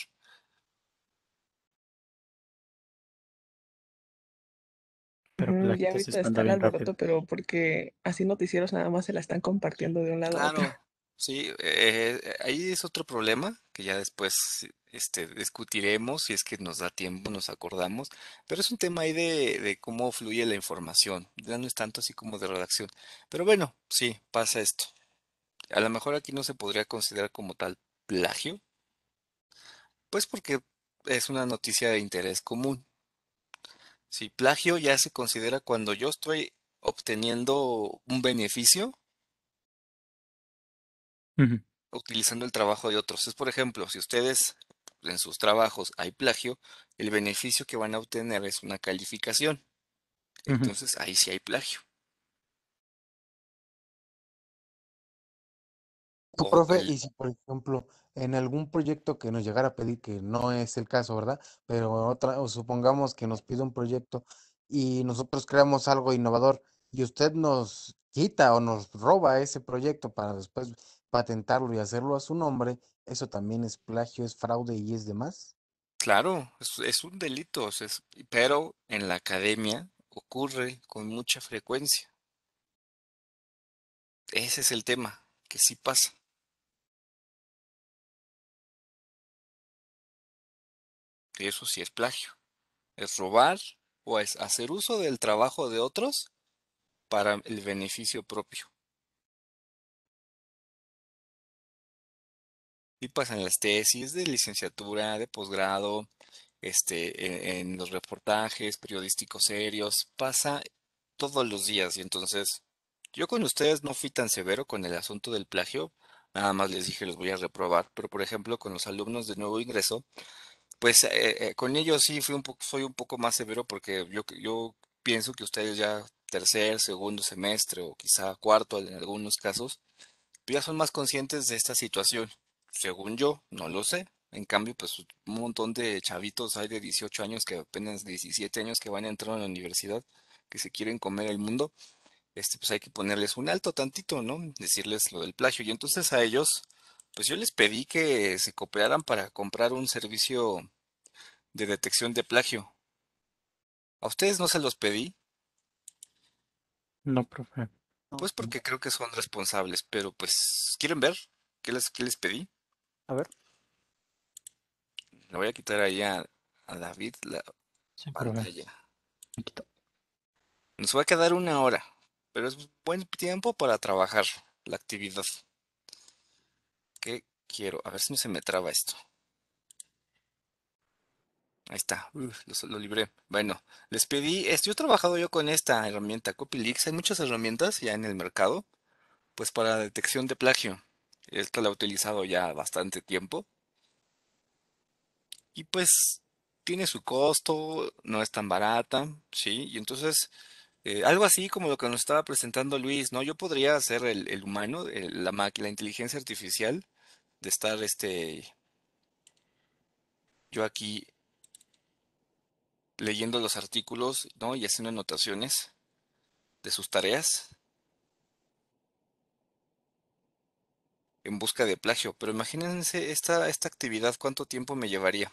Pero pues, mm, ya ahorita está la alboroto, pero porque así noticieros nada más se la están compartiendo de un lado a otro. Sí, eh, eh, ahí es otro problema que ya después este, discutiremos si es que nos da tiempo, nos acordamos, pero es un tema ahí de, cómo fluye la información, ya no es tanto así como de redacción. Pero bueno, sí, pasa esto. A lo mejor aquí no se podría considerar como tal plagio, pues porque es una noticia de interés común. Si plagio ya se considera cuando yo estoy obteniendo un beneficio utilizando el trabajo de otros. Es, por ejemplo, si ustedes en sus trabajos hay plagio, el beneficio que van a obtener es una calificación. Entonces ahí sí hay plagio. Tu profe, y si por ejemplo en algún proyecto que nos llegara a pedir, que no es el caso, ¿verdad? Pero otra, o supongamos que nos pide un proyecto y nosotros creamos algo innovador y usted nos quita o nos roba ese proyecto para después patentarlo y hacerlo a su nombre, eso también es plagio, es fraude y es demás. Claro, es, es un delito, es, pero en la academia ocurre con mucha frecuencia. Ese es el tema, que sí pasa. Eso sí es plagio. Es robar o es hacer uso del trabajo de otros para el beneficio propio. Y pasan pues las tesis de licenciatura, de posgrado, este, e, en, los reportajes periodísticos serios, pasa todos los días. Y entonces, yo con ustedes no fui tan severo con el asunto del plagio, nada más les dije los voy a reprobar, pero por ejemplo con los alumnos de nuevo ingreso, pues eh, eh, con ellos sí fui un poco, soy un poco más severo porque yo, yo pienso que ustedes ya tercer, segundo semestre o quizá cuarto en algunos casos, pues, ya son más conscientes de esta situación. Según yo, no lo sé. En cambio, pues un montón de chavitos hay de 18 años que apenas 17 años que van a entrar a la universidad, que se quieren comer el mundo. Este, pues hay que ponerles un alto tantito, ¿no? Decirles lo del plagio. Y entonces a ellos, pues yo les pedí que se cooperaran para comprar un servicio de detección de plagio. ¿A ustedes no se los pedí? No, profe. Pues porque creo que son responsables, pero pues, ¿quieren ver qué les, les pedí? A ver. Le voy a quitar allá a, David la pantalla. Nos va a quedar una hora, pero es buen tiempo para trabajar la actividad. ¿Qué quiero? A ver si no se me traba esto. Ahí está, lo, libré. Bueno, les pedí, Yo he trabajado yo con esta herramienta CopyLeaks. Hay muchas herramientas ya en el mercado, pues para detección de plagio. Esta la he utilizado ya bastante tiempo. Y pues tiene su costo, no es tan barata, ¿sí? Y entonces, eh, algo así como lo que nos estaba presentando Luis, ¿no? Yo podría ser el, humano, la máquina, la inteligencia artificial, de estar este, yo aquí leyendo los artículos ¿no? y haciendo anotaciones de sus tareas en busca de plagio. Pero imagínense esta, esta actividad, ¿cuánto tiempo me llevaría?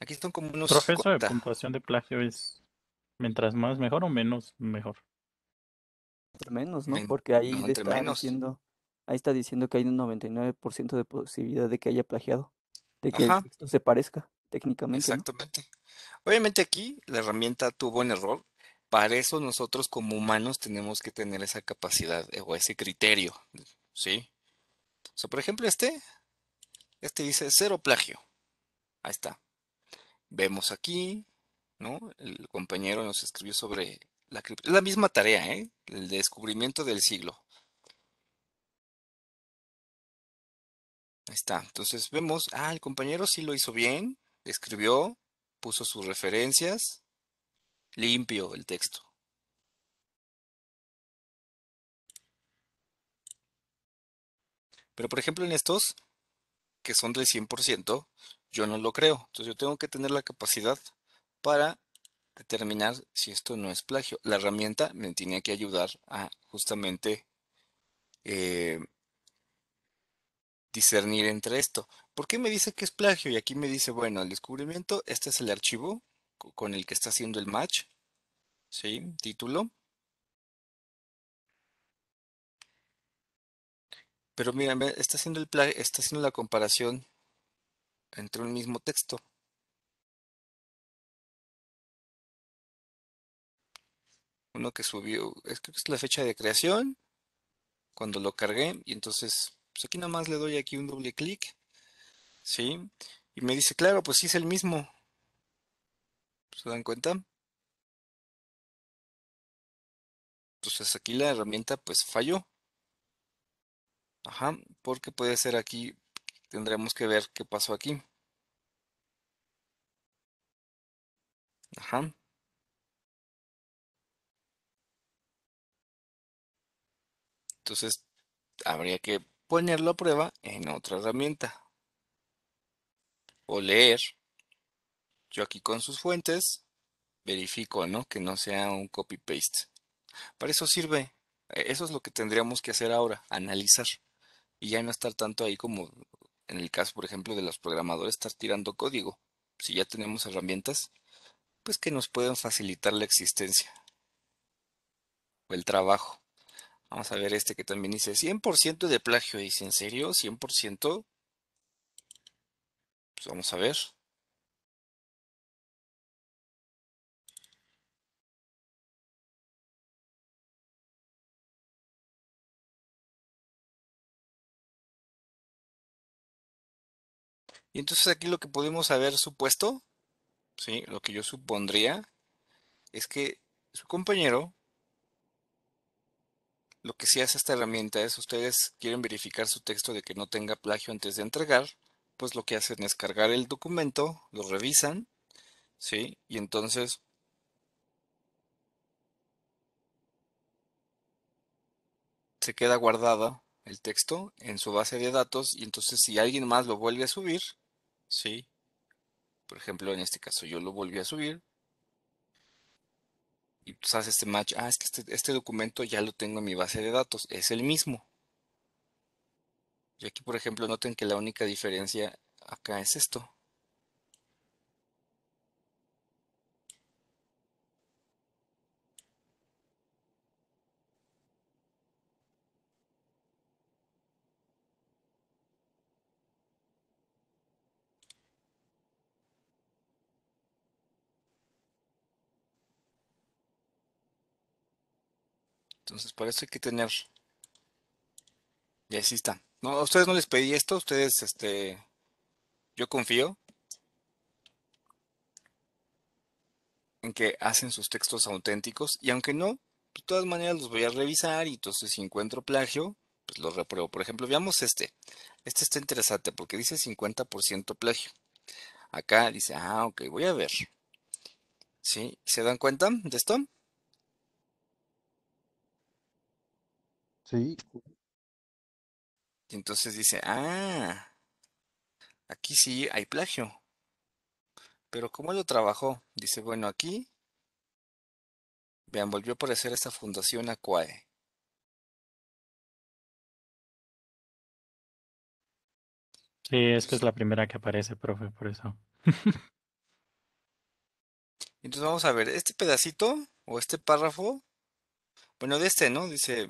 Aquí están como unos... Profesor, de puntuación de plagio es mientras más mejor o menos mejor. menos, ¿no? Porque ahí está diciendo, ahí está diciendo que hay un 99% de posibilidad de que haya plagiado, de que esto se parezca técnicamente. Exactamente. Obviamente aquí la herramienta tuvo un error. Para eso nosotros como humanos tenemos que tener esa capacidad eh, o ese criterio, ¿sí? por ejemplo, este, este dice cero plagio. Ahí está. Vemos aquí, ¿no? El compañero nos escribió sobre la Es la misma tarea, ¿eh? El descubrimiento del siglo. Ahí está. Entonces vemos, ah, el compañero sí lo hizo bien escribió, puso sus referencias, limpio el texto. Pero por ejemplo en estos, que son del 100%, yo no lo creo. Entonces yo tengo que tener la capacidad para determinar si esto no es plagio. La herramienta me tiene que ayudar a justamente eh, discernir entre esto. ¿Por qué me dice que es plagio? Y aquí me dice, bueno, el descubrimiento, este es el archivo con el que está haciendo el match. ¿Sí? Título. Pero mira, está haciendo, el está haciendo la comparación entre un mismo texto. Uno que subió, es, que es la fecha de creación, cuando lo cargué, y entonces pues aquí nada más le doy aquí un doble clic, ¿sí? Y me dice, claro, pues sí es el mismo. ¿Se dan cuenta? Entonces aquí la herramienta pues falló. Ajá, porque puede ser aquí, tendremos que ver qué pasó aquí. Ajá. Entonces, habría que ponerlo a prueba en otra herramienta. O leer. Yo aquí con sus fuentes verifico, ¿no? Que no sea un copy-paste. Para eso sirve. E-, eso es lo que tendríamos que hacer ahora, analizar. Y ya no estar tanto ahí como en el caso, por ejemplo, de los programadores, estar tirando código. Si ya tenemos herramientas, pues que nos pueden facilitar la existencia o el trabajo. Vamos a ver este que también dice 100% de plagio. Dice, ¿en serio? 100%. Pues vamos a ver. Y entonces aquí lo que podemos haber supuesto, ¿sí? lo que yo supondría, es que su compañero lo que sí hace esta herramienta es, ustedes quieren verificar su texto de que no tenga plagio antes de entregar, pues lo que hacen es cargar el documento, lo revisan, ¿sí? Y entonces... se queda guardada el texto en su base de datos y entonces si alguien más lo vuelve a subir, ¿sí? Por ejemplo, en este caso yo lo volví a subir, y tú haces este match, ah, es que este, este documento ya lo tengo en mi base de datos, es el mismo. Y aquí, por ejemplo, noten que la única diferencia acá es esto. Entonces, para eso hay que tener. ya así No, a ustedes no les pedí esto, ustedes, este, yo confío en que hacen sus textos auténticos y aunque no, de todas maneras los voy a revisar y entonces si encuentro plagio, pues lo repruebo. Por ejemplo, veamos este. Este está interesante porque dice 50% plagio. Acá dice, ah, ok, voy a ver. ¿Sí? ¿Se dan cuenta de esto? Y entonces dice, ah, aquí sí hay plagio. Pero ¿cómo lo trabajó? Dice, bueno, aquí, vean, volvió a aparecer esta fundación Aquae. Sí, esta es la primera que aparece, profe, por eso. <laughs> Entonces vamos a ver, este pedacito o este párrafo, bueno, de este, ¿no? Dice,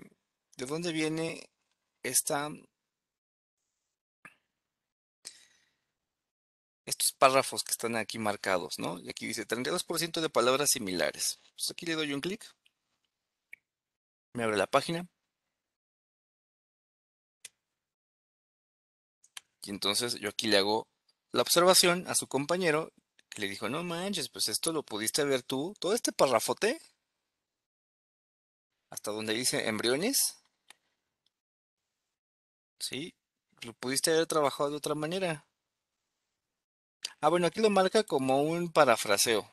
¿De dónde viene esta, estos párrafos que están aquí marcados, ¿no? Y aquí dice 32% de palabras similares. Pues aquí le doy un clic. Me abre la página. Y entonces yo aquí le hago la observación a su compañero que le dijo, no manches, pues esto lo pudiste ver tú, todo este párrafote, hasta donde dice embriones, Sí, lo pudiste haber trabajado de otra manera. Ah, bueno, aquí lo marca como un parafraseo.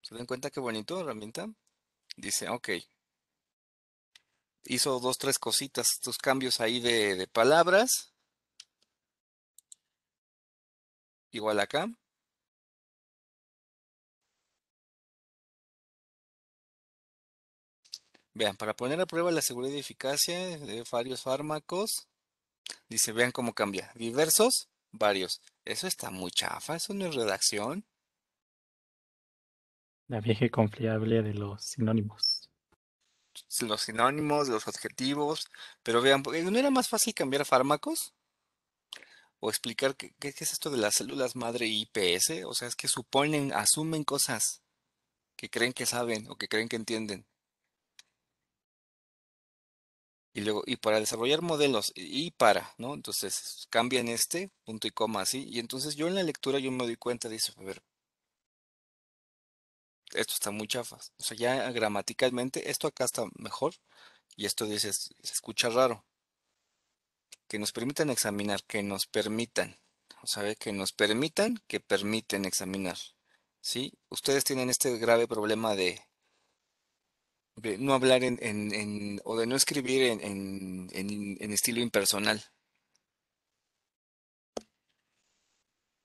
¿Se dan cuenta qué bonito herramienta? Dice, ok. Hizo dos, tres cositas, estos cambios ahí de, de palabras. Igual acá. Vean, para poner a prueba la seguridad y eficacia de varios fármacos, dice, vean cómo cambia. Diversos, varios. Eso está muy chafa, eso no es redacción. La vieja confiable de los sinónimos. Los sinónimos, los adjetivos. Pero vean, ¿no era más fácil cambiar fármacos? O explicar qué, qué es esto de las células madre y IPS. O sea, es que suponen, asumen cosas que creen que saben o que creen que entienden. Y luego, y para desarrollar modelos, y para, ¿no? Entonces, cambian este, punto y coma así. Y entonces yo en la lectura yo me doy cuenta, dice, a ver, esto está muy chafas. O sea, ya gramaticalmente, esto acá está mejor. Y esto dice, se escucha raro. Que nos permitan examinar, que nos permitan. O sea, que nos permitan, que permiten examinar. ¿Sí? Ustedes tienen este grave problema de no hablar en, o de no escribir en, estilo impersonal.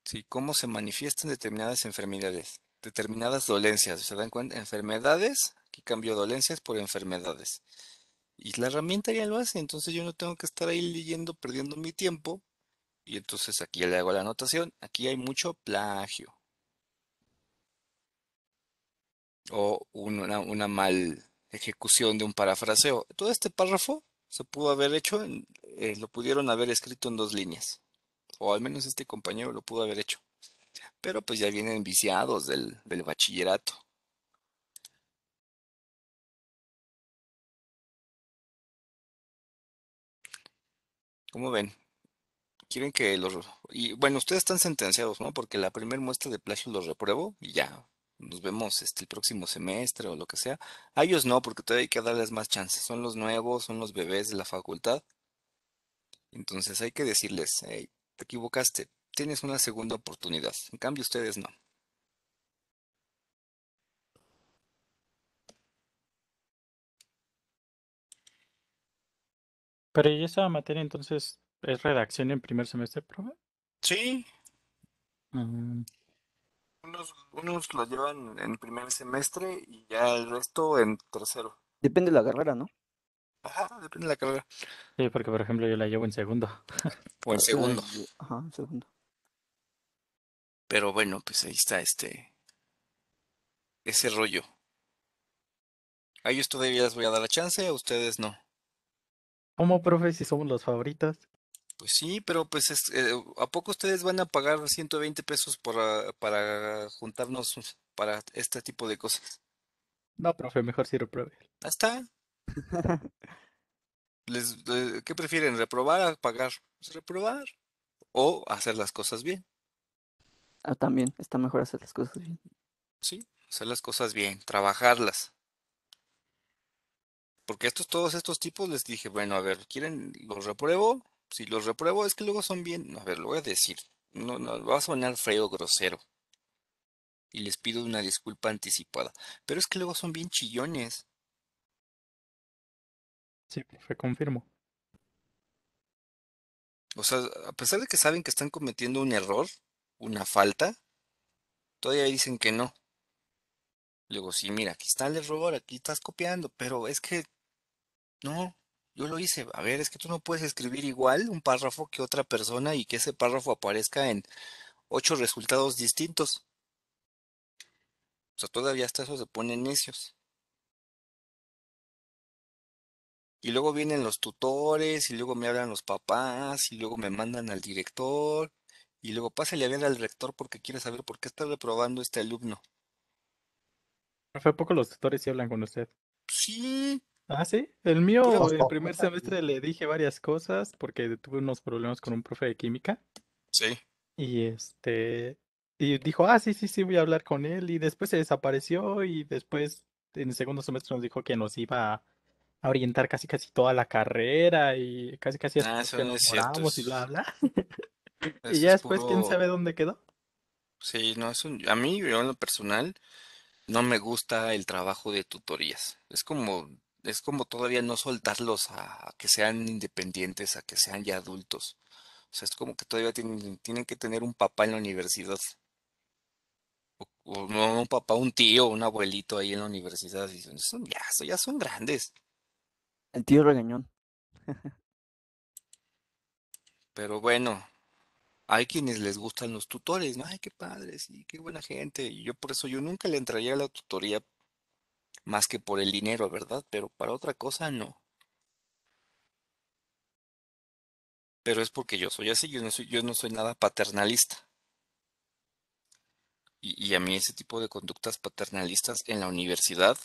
Sí, cómo se manifiestan determinadas enfermedades, determinadas dolencias. ¿Se dan cuenta? Enfermedades, aquí cambio dolencias por enfermedades. Y la herramienta ya lo hace, entonces yo no tengo que estar ahí leyendo, perdiendo mi tiempo. Y entonces aquí le hago la anotación, aquí hay mucho plagio. O una, una mal ejecución de un parafraseo. Todo este párrafo se pudo haber hecho, en, eh, lo pudieron haber escrito en dos líneas, o al menos este compañero lo pudo haber hecho, pero pues ya vienen viciados del, del bachillerato. ¿Cómo ven? Quieren que los... Y bueno, ustedes están sentenciados, ¿no? Porque la primera muestra de plagio los repruebo y ya, nos vemos este, el próximo semestre o lo que sea. A ellos no, porque todavía hay que darles más chances. Son los nuevos, son los bebés de la facultad. Entonces hay que decirles, te equivocaste, tienes una segunda oportunidad. En cambio, ustedes no. Pero esa materia entonces es redacción en primer semestre, profe? Sí. Mm. Unos, unos lo llevan en primer semestre y ya el resto en tercero. Depende de la carrera, ¿no? Ajá, depende de la carrera. Sí, porque por ejemplo yo la llevo en segundo. o en ah, segundo. Ajá, en segundo. Pero bueno, pues ahí está este. Ese rollo. A ellos todavía les voy a dar la chance, a ustedes no. ¿Cómo, profe, si somos los favoritos? Pues sí, pero pues eh, ¿a poco ustedes van a pagar 120 pesos ah, para, juntarnos para este tipo de cosas? No, profe, mejor si repruebe. ¿Ah, está. <laughs> Eh, ¿Qué prefieren, reprobar a pagar? Pues, reprobar o hacer las cosas bien. Ah, también, está mejor hacer las cosas bien. Sí, hacer las cosas bien, trabajarlas. Porque estos, todos estos tipos les dije, bueno, a ver, ¿quieren, los repruebo si los repruebo es que luego son bien, a ver, lo voy a decir, no, no, va a sonar feo, grosero. Y les pido una disculpa anticipada. Pero es que luego son bien chillones. Sí, reconfirmo. O sea, a pesar de que saben que están cometiendo un error, una falta, todavía dicen que no. Luego, sí, mira, aquí está el error, aquí estás copiando, pero es que no, yo lo hice. A ver, es que tú no puedes escribir igual un párrafo que otra persona y que ese párrafo aparezca en ocho resultados distintos. O sea, todavía hasta eso se ponen necios. Y luego vienen los tutores, y luego me hablan los papás, y luego me mandan al director, y luego pásale a ver al rector porque quiere saber por qué está reprobando este alumno. ¿A poco los tutores sí hablan con usted. Sí, Ah, sí. El mío, el primer semestre le dije varias cosas porque tuve unos problemas con un profe de química. Sí. Y este, y dijo, ah, sí, sí, sí, voy a hablar con él. Y después se desapareció y después en el segundo semestre nos dijo que nos iba a orientar casi casi toda la carrera y casi casi hasta ah, nos y bla, bla. <laughs> y ya después, ¿quién sabe dónde quedó? Sí, no, es un... a mí, yo en lo personal, no me gusta el trabajo de tutorías. Es como es como todavía no soltarlos a, que sean independientes, a que sean ya adultos. O sea, es como que todavía tienen, que tener un papá en la universidad. O, un papá, un tío, un abuelito ahí en la universidad. Y son, ya, son grandes. El tío regañón. Pero bueno, hay quienes les gustan los tutores, ¿no? Ay, qué padres y qué buena gente. Y yo por eso yo nunca le entraría a la tutoría más que por el dinero, ¿verdad? Pero para otra cosa no. Pero es porque yo soy así, yo no soy, yo no soy nada paternalista. Y, a mí ese tipo de conductas paternalistas en la universidad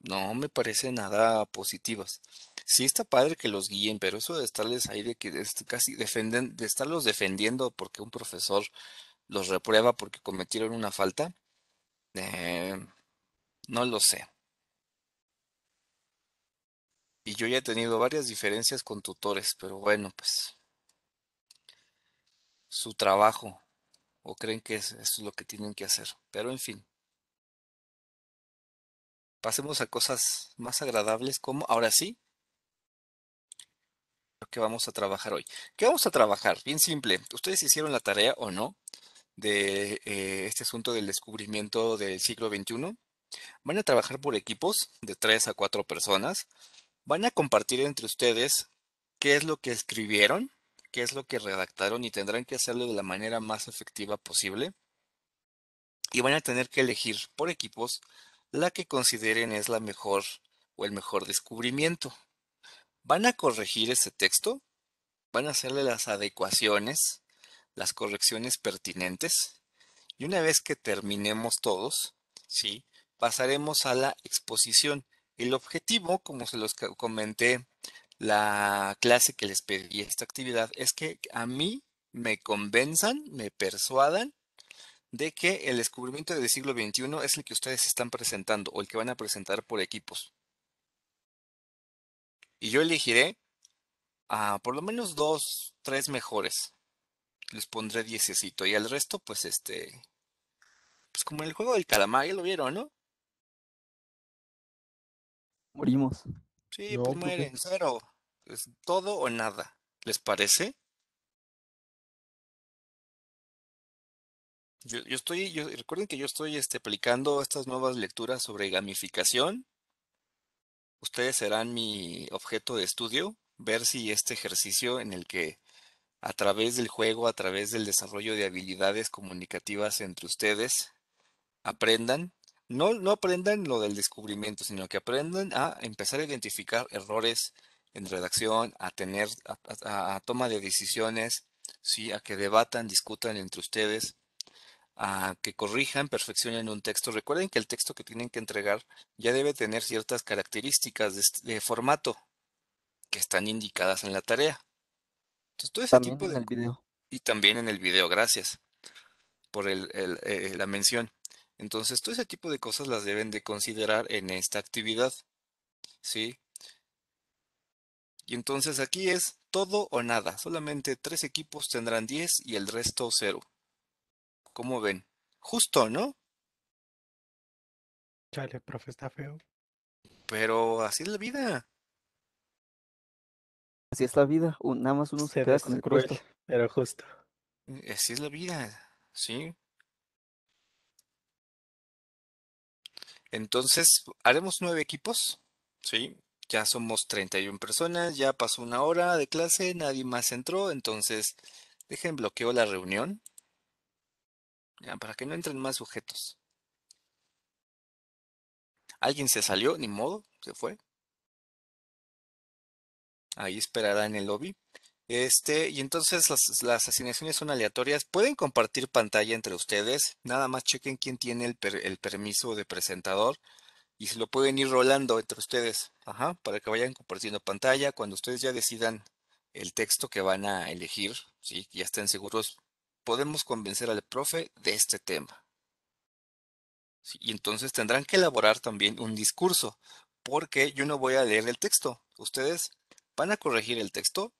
no me parece nada positivas. Sí está padre que los guíen, pero eso de estarles ahí de que casi defenden, de estarlos defendiendo porque un profesor los reprueba porque cometieron una falta, eh, no lo sé. Y yo ya he tenido varias diferencias con tutores, pero bueno, pues su trabajo o creen que eso es lo que tienen que hacer. Pero en fin. Pasemos a cosas más agradables como ahora sí. Lo que vamos a trabajar hoy. ¿Qué vamos a trabajar? Bien simple. ¿Ustedes hicieron la tarea o no de eh, este asunto del descubrimiento del siglo XXI? Van a trabajar por equipos de tres a cuatro personas. Van a compartir entre ustedes qué es lo que escribieron, qué es lo que redactaron y tendrán que hacerlo de la manera más efectiva posible. Y van a tener que elegir por equipos la que consideren es la mejor o el mejor descubrimiento. Van a corregir ese texto, van a hacerle las adecuaciones, las correcciones pertinentes y una vez que terminemos todos, ¿sí? pasaremos a la exposición el objetivo, como se los comenté, la clase que les pedí esta actividad es que a mí me convenzan, me persuadan de que el descubrimiento del siglo XXI es el que ustedes están presentando o el que van a presentar por equipos. Y yo elegiré a por lo menos dos, tres mejores. Les pondré diececito y al resto, pues este, pues como en el juego del calamar, ya lo vieron, ¿no? Morimos. Sí, pues mueren, cero. Es todo o nada. ¿Les parece? Yo, estoy, recuerden que yo estoy este, aplicando estas nuevas lecturas sobre gamificación. Ustedes serán mi objeto de estudio, ver si este ejercicio en el que a través del juego, a través del desarrollo de habilidades comunicativas entre ustedes, aprendan no, no aprendan lo del descubrimiento, sino que aprendan a empezar a identificar errores en redacción, a tener, a, toma de decisiones, ¿sí? a que debatan, discutan entre ustedes, a que corrijan, perfeccionen un texto. Recuerden que el texto que tienen que entregar ya debe tener ciertas características de, formato que están indicadas en la tarea. Entonces, todo ese tipo de... Y también en el video, gracias por el, eh, la mención. Entonces, todo ese tipo de cosas las deben de considerar en esta actividad. ¿Sí? Y entonces aquí es todo o nada. Solamente tres equipos tendrán 10 y el resto cero. ¿Cómo ven? Justo, ¿no? Chale, profe, está feo. Pero así es la vida. Así es la vida. nada más uno se, vea con el cruel, Pero justo. Así es la vida, sí. Entonces, haremos nueve equipos, ¿sí? Ya somos 31 personas, ya pasó una hora de clase, nadie más entró, entonces dejen bloqueo la reunión. Ya, para que no entren más sujetos. Alguien se salió, ni modo, se fue. Ahí esperará en el lobby. Este, y entonces las, asignaciones son aleatorias. Pueden compartir pantalla entre ustedes. Nada más chequen quién tiene el, permiso de presentador y se lo pueden ir rolando entre ustedes. Ajá, para que vayan compartiendo pantalla. Cuando ustedes ya decidan el texto que van a elegir, ¿sí? ya estén seguros, podemos convencer al profe de este tema. Y entonces tendrán que elaborar también un discurso, porque yo no voy a leer el texto. Ustedes van a corregir el texto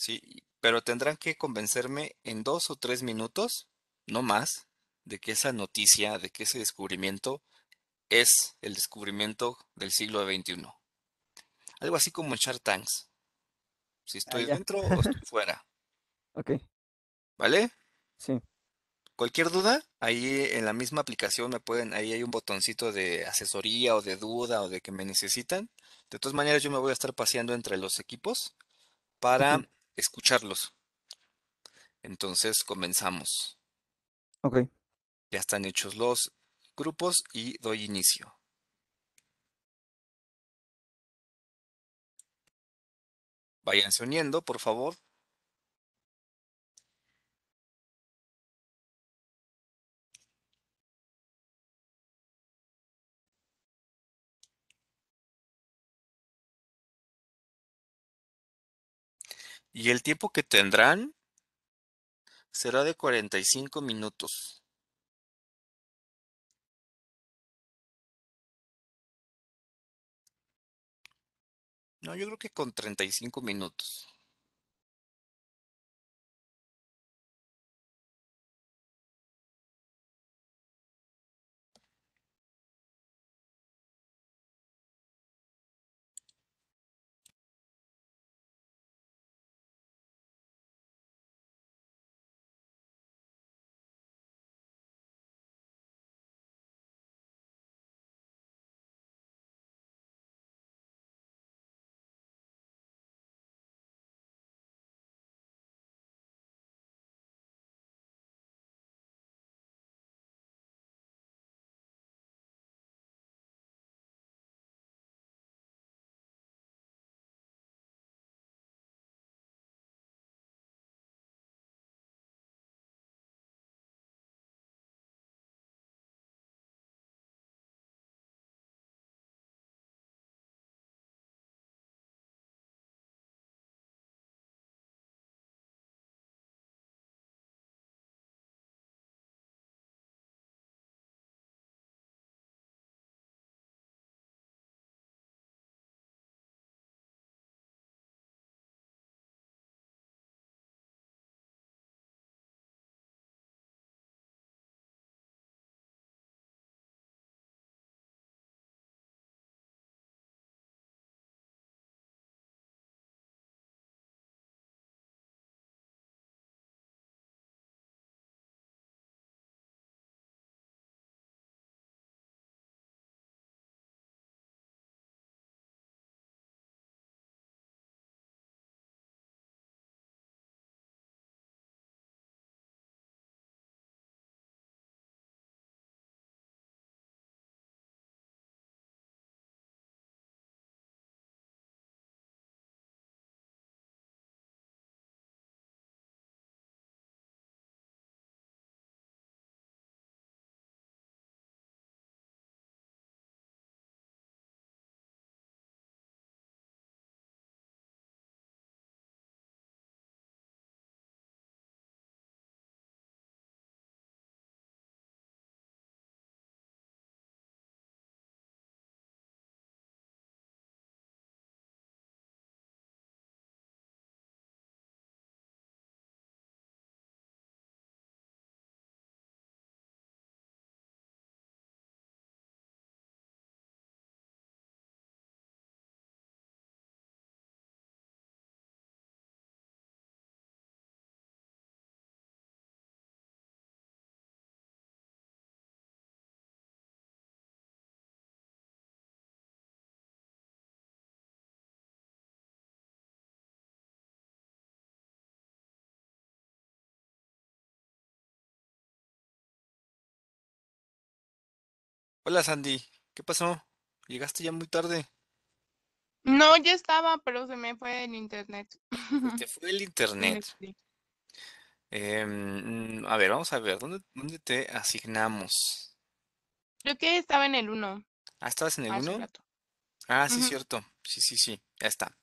Sí, pero tendrán que convencerme en dos o tres minutos, no más, de que esa noticia, de que ese descubrimiento es el descubrimiento del siglo XXI. Algo así como en Shark Tanks. Si ah, estoy dentro o estoy <laughs> fuera. Ok. ¿Vale? Sí. Cualquier duda, ahí en la misma aplicación me pueden, ahí hay un botoncito de asesoría o de duda o de que me necesitan. De todas maneras, yo me voy a estar paseando entre los equipos para escucharlos. Entonces comenzamos. Ok. Ya están hechos los grupos y doy inicio. Váyanse uniendo, por favor. Y el tiempo que tendrán será de 45 minutos. No, yo creo que con 35 minutos. Hola Sandy, ¿qué pasó? Llegaste ya muy tarde. No, ya estaba, pero se me fue el internet. Se fue el internet. Este. Em, a ver, vamos a ver, ¿dónde, dónde te asignamos? Creo que estaba en el 1. Ah, estabas en el 1. Ah, sí, cierto. Sí, sí, sí. Ya está.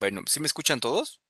Bueno, ¿sí me escuchan todos?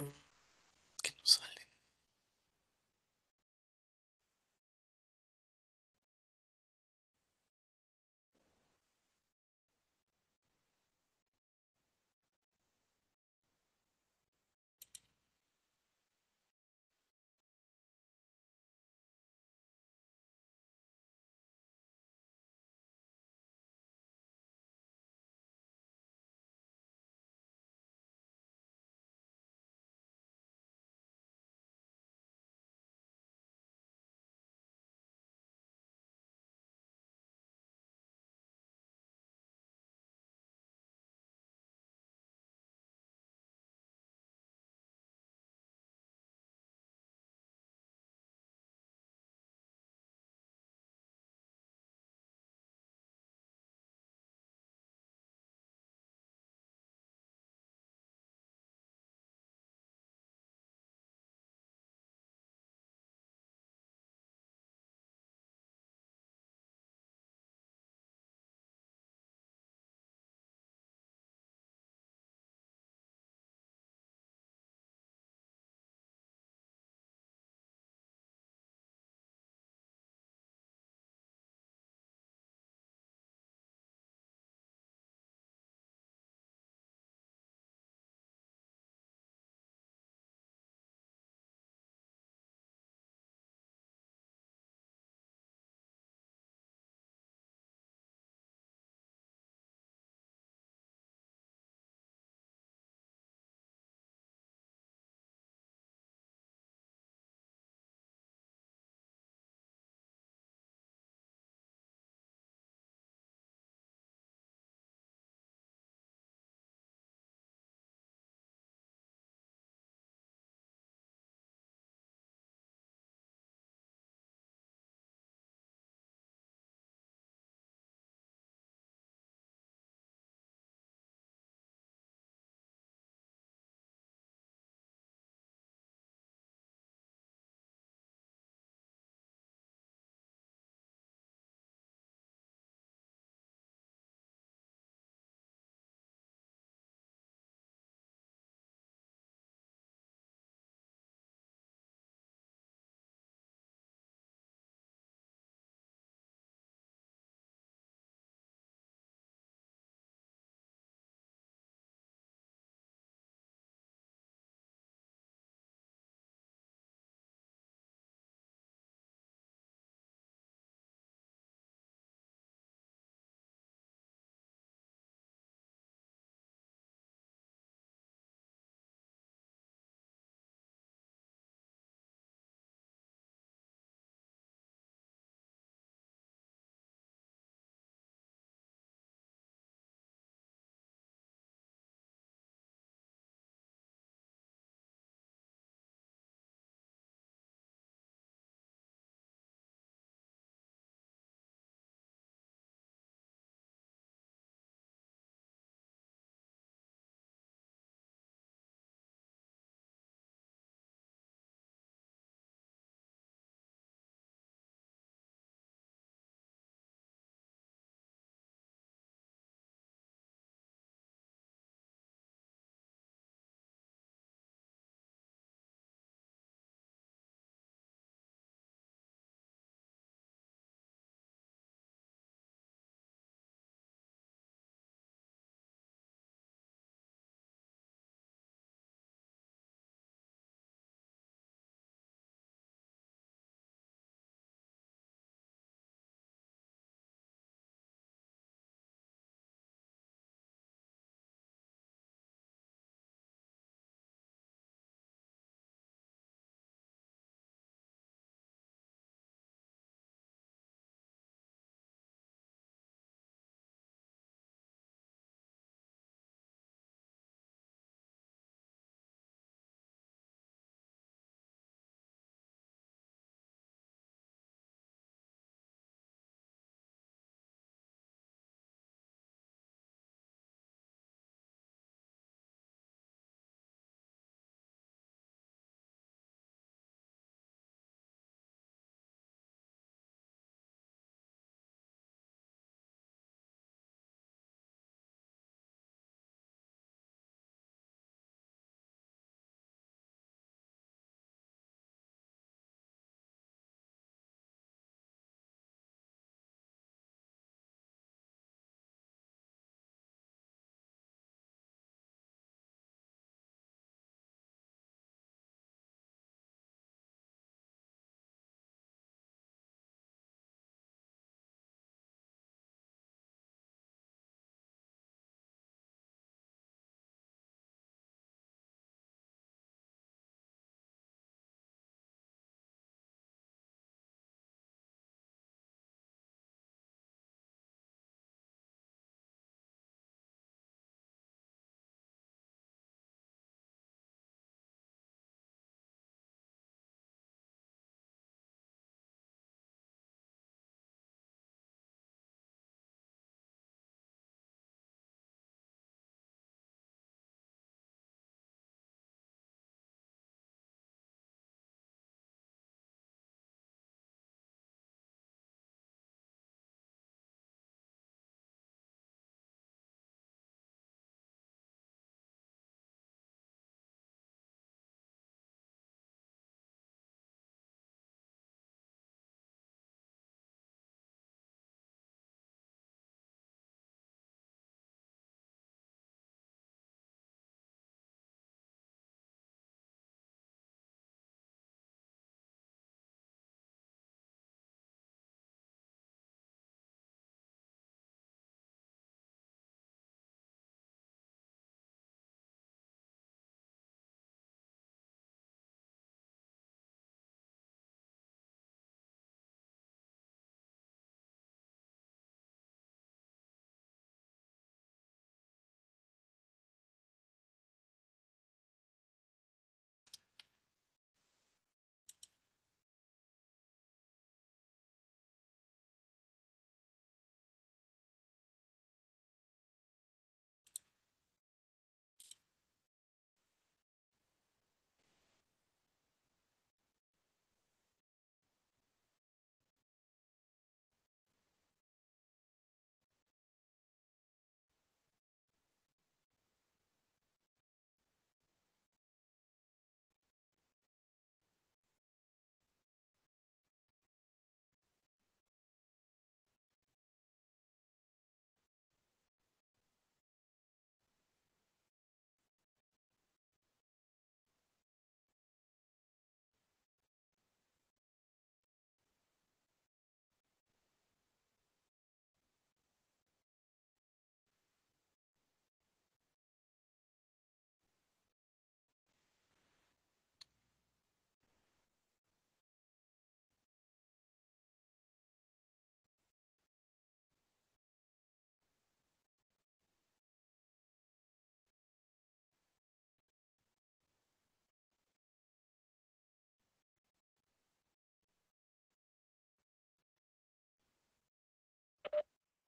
Mm-hmm.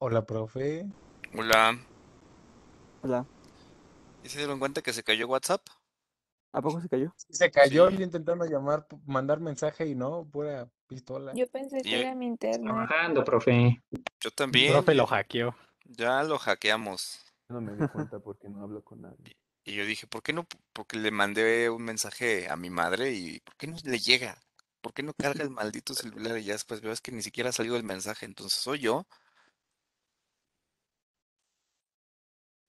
Hola, profe. Hola. Hola. ¿Y se dieron cuenta que se cayó WhatsApp? ¿A poco se cayó? Se cayó intentando llamar, mandar mensaje y no, pura pistola. Yo pensé que era mi interno. Trabajando, profe. Yo también. profe lo hackeó. Ya lo hackeamos. No me di cuenta porque no hablo con nadie. Y yo dije, ¿por qué no? Porque le mandé un mensaje a mi madre y ¿por qué no le llega? ¿Por qué no carga el maldito celular? Y ya después veo que ni siquiera ha salido el mensaje. Entonces soy yo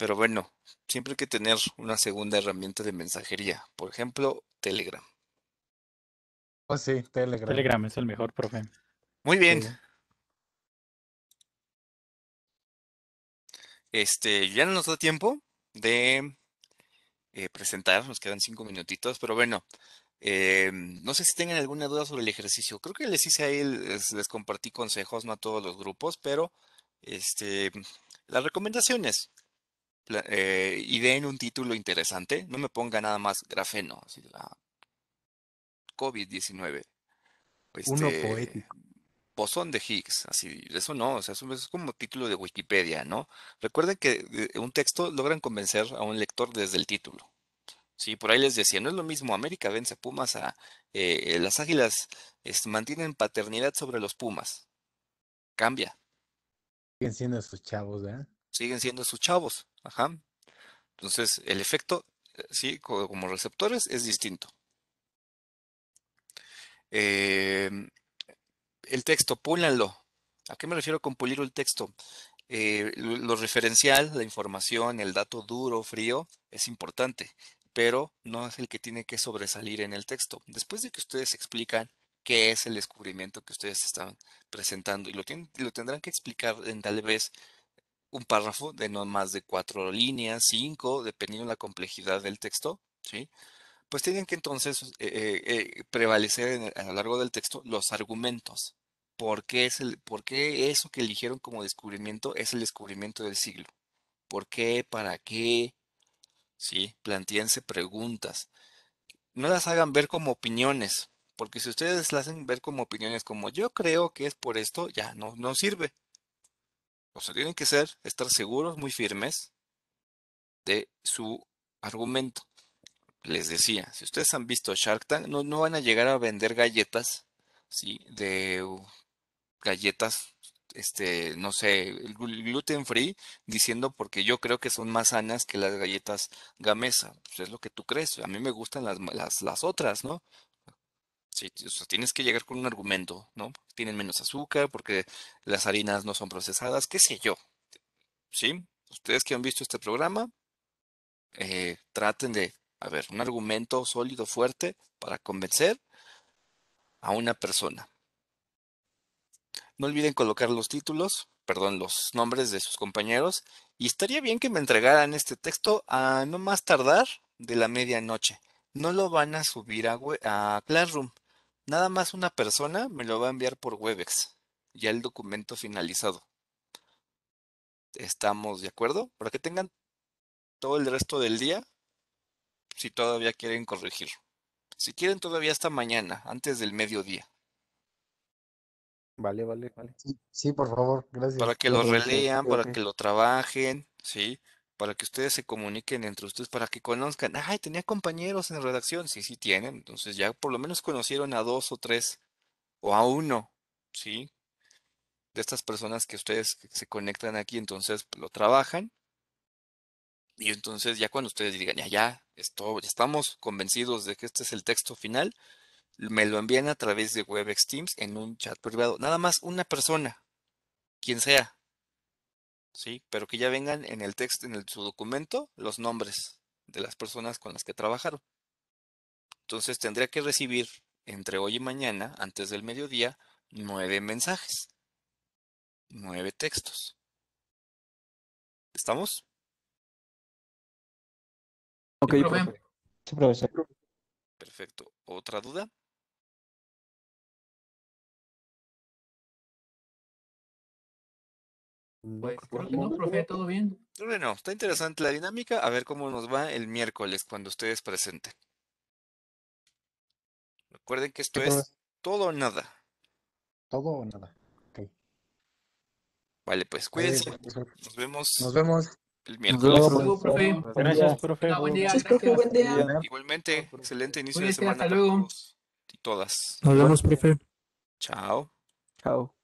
Pero bueno, siempre hay que tener una segunda herramienta de mensajería, por ejemplo, Telegram. Oh, sí, Telegram. Telegram es el mejor, profe. Muy bien. Este, ya no nos da tiempo de eh, presentar, nos quedan cinco minutitos, pero bueno, eh, no sé si tengan alguna duda sobre el ejercicio. Creo que les hice ahí, les, les compartí consejos, no a todos los grupos, pero este, las recomendaciones y eh, den un título interesante. No me ponga nada más grafeno, así, la ah, COVID-19. Uno este, poético. Pozón de Higgs, así, eso no, o sea, eso es como título de Wikipedia, ¿no? Recuerden que eh, un texto logran convencer a un lector desde el título. Sí, por ahí les decía, no es lo mismo América vence a Pumas a eh, las Águilas este, mantienen paternidad sobre los Pumas. Cambia. Siguen siendo sus chavos, ¿eh? Siguen siendo sus chavos. Ajá. Entonces, el efecto, eh, sí, como receptores es distinto. Em, el texto, púlanlo. ¿A qué me refiero con pulir el texto? Eh, lo referencial, la información, el dato duro, frío, es importante, pero no es el que tiene que sobresalir en el texto. Después de que ustedes explican qué es el descubrimiento que ustedes están presentando y lo, lo tendrán que explicar en tal vez un párrafo de no más de cuatro líneas, cinco, dependiendo de la complejidad del texto, ¿sí? Pues tienen que entonces eh, eh, eh, prevalecer a lo largo del texto los argumentos. ¿Por qué, es el, ¿Por qué eso que eligieron como descubrimiento es el descubrimiento del siglo? ¿Por qué? ¿Para qué? ¿Sí? Plantíense preguntas. No las hagan ver como opiniones, porque si ustedes las hacen ver como opiniones, como yo creo que es por esto, ya no, no sirve. O sea, tienen que ser, estar seguros, muy firmes de su argumento. Les decía, si ustedes han visto Shark Tank, no, no van a llegar a vender galletas, ¿sí? De uh, galletas, este, no sé, gluten free, diciendo porque yo creo que son más sanas que las galletas gamesa. Pues es lo que tú crees. A mí me gustan las, las, las otras, ¿no? tienes que llegar con un argumento, ¿no? Tienen menos azúcar porque las harinas no son procesadas, qué sé yo. ¿Sí? Ustedes que han visto este programa, eh, traten de, a ver, un argumento sólido, fuerte para convencer a una persona. No olviden colocar los títulos, perdón, los nombres de sus compañeros. Y estaría bien que me entregaran este texto a no más tardar de la medianoche no lo van a subir a, a, Classroom. Nada más una persona me lo va a enviar por Webex, ya el documento finalizado. ¿Estamos de acuerdo? Para que tengan todo el resto del día, si todavía quieren corregir. Si quieren todavía hasta mañana, antes del mediodía. Vale, vale, vale. Sí, por favor, gracias. Para que lo relean, para que lo trabajen, ¿sí? para que ustedes se comuniquen entre ustedes, para que conozcan, ay, tenía compañeros en redacción, sí, sí tienen, entonces ya por lo menos conocieron a dos o tres o a uno, ¿sí? De estas personas que ustedes se conectan aquí, entonces lo trabajan. Y entonces ya cuando ustedes digan, ya, ya, esto, ya estamos convencidos de que este es el texto final, me lo envían a través de WebEx Teams en un chat privado. Nada más una persona, quien sea, sí, pero que ya vengan en el texto, en su documento, los nombres de las personas con las que trabajaron. Entonces tendría que recibir entre hoy y mañana, antes del mediodía, nueve mensajes, nueve textos. ¿Estamos? Ok, Perfecto. ¿Otra duda? Bueno, pues, creo no, profe, todo bien. Bueno, está interesante la dinámica. A ver cómo nos va el miércoles cuando ustedes presenten. Recuerden que esto es todo o nada. Todo o nada. Vale, pues cuídense. Pues, eh, nos vemos. Nos vemos. El miércoles. profe. Gracias, profe. buen día, Igualmente, excelente inicio de semana. Hasta luego. Y todas. Nos vemos, profe. Chao. Chao.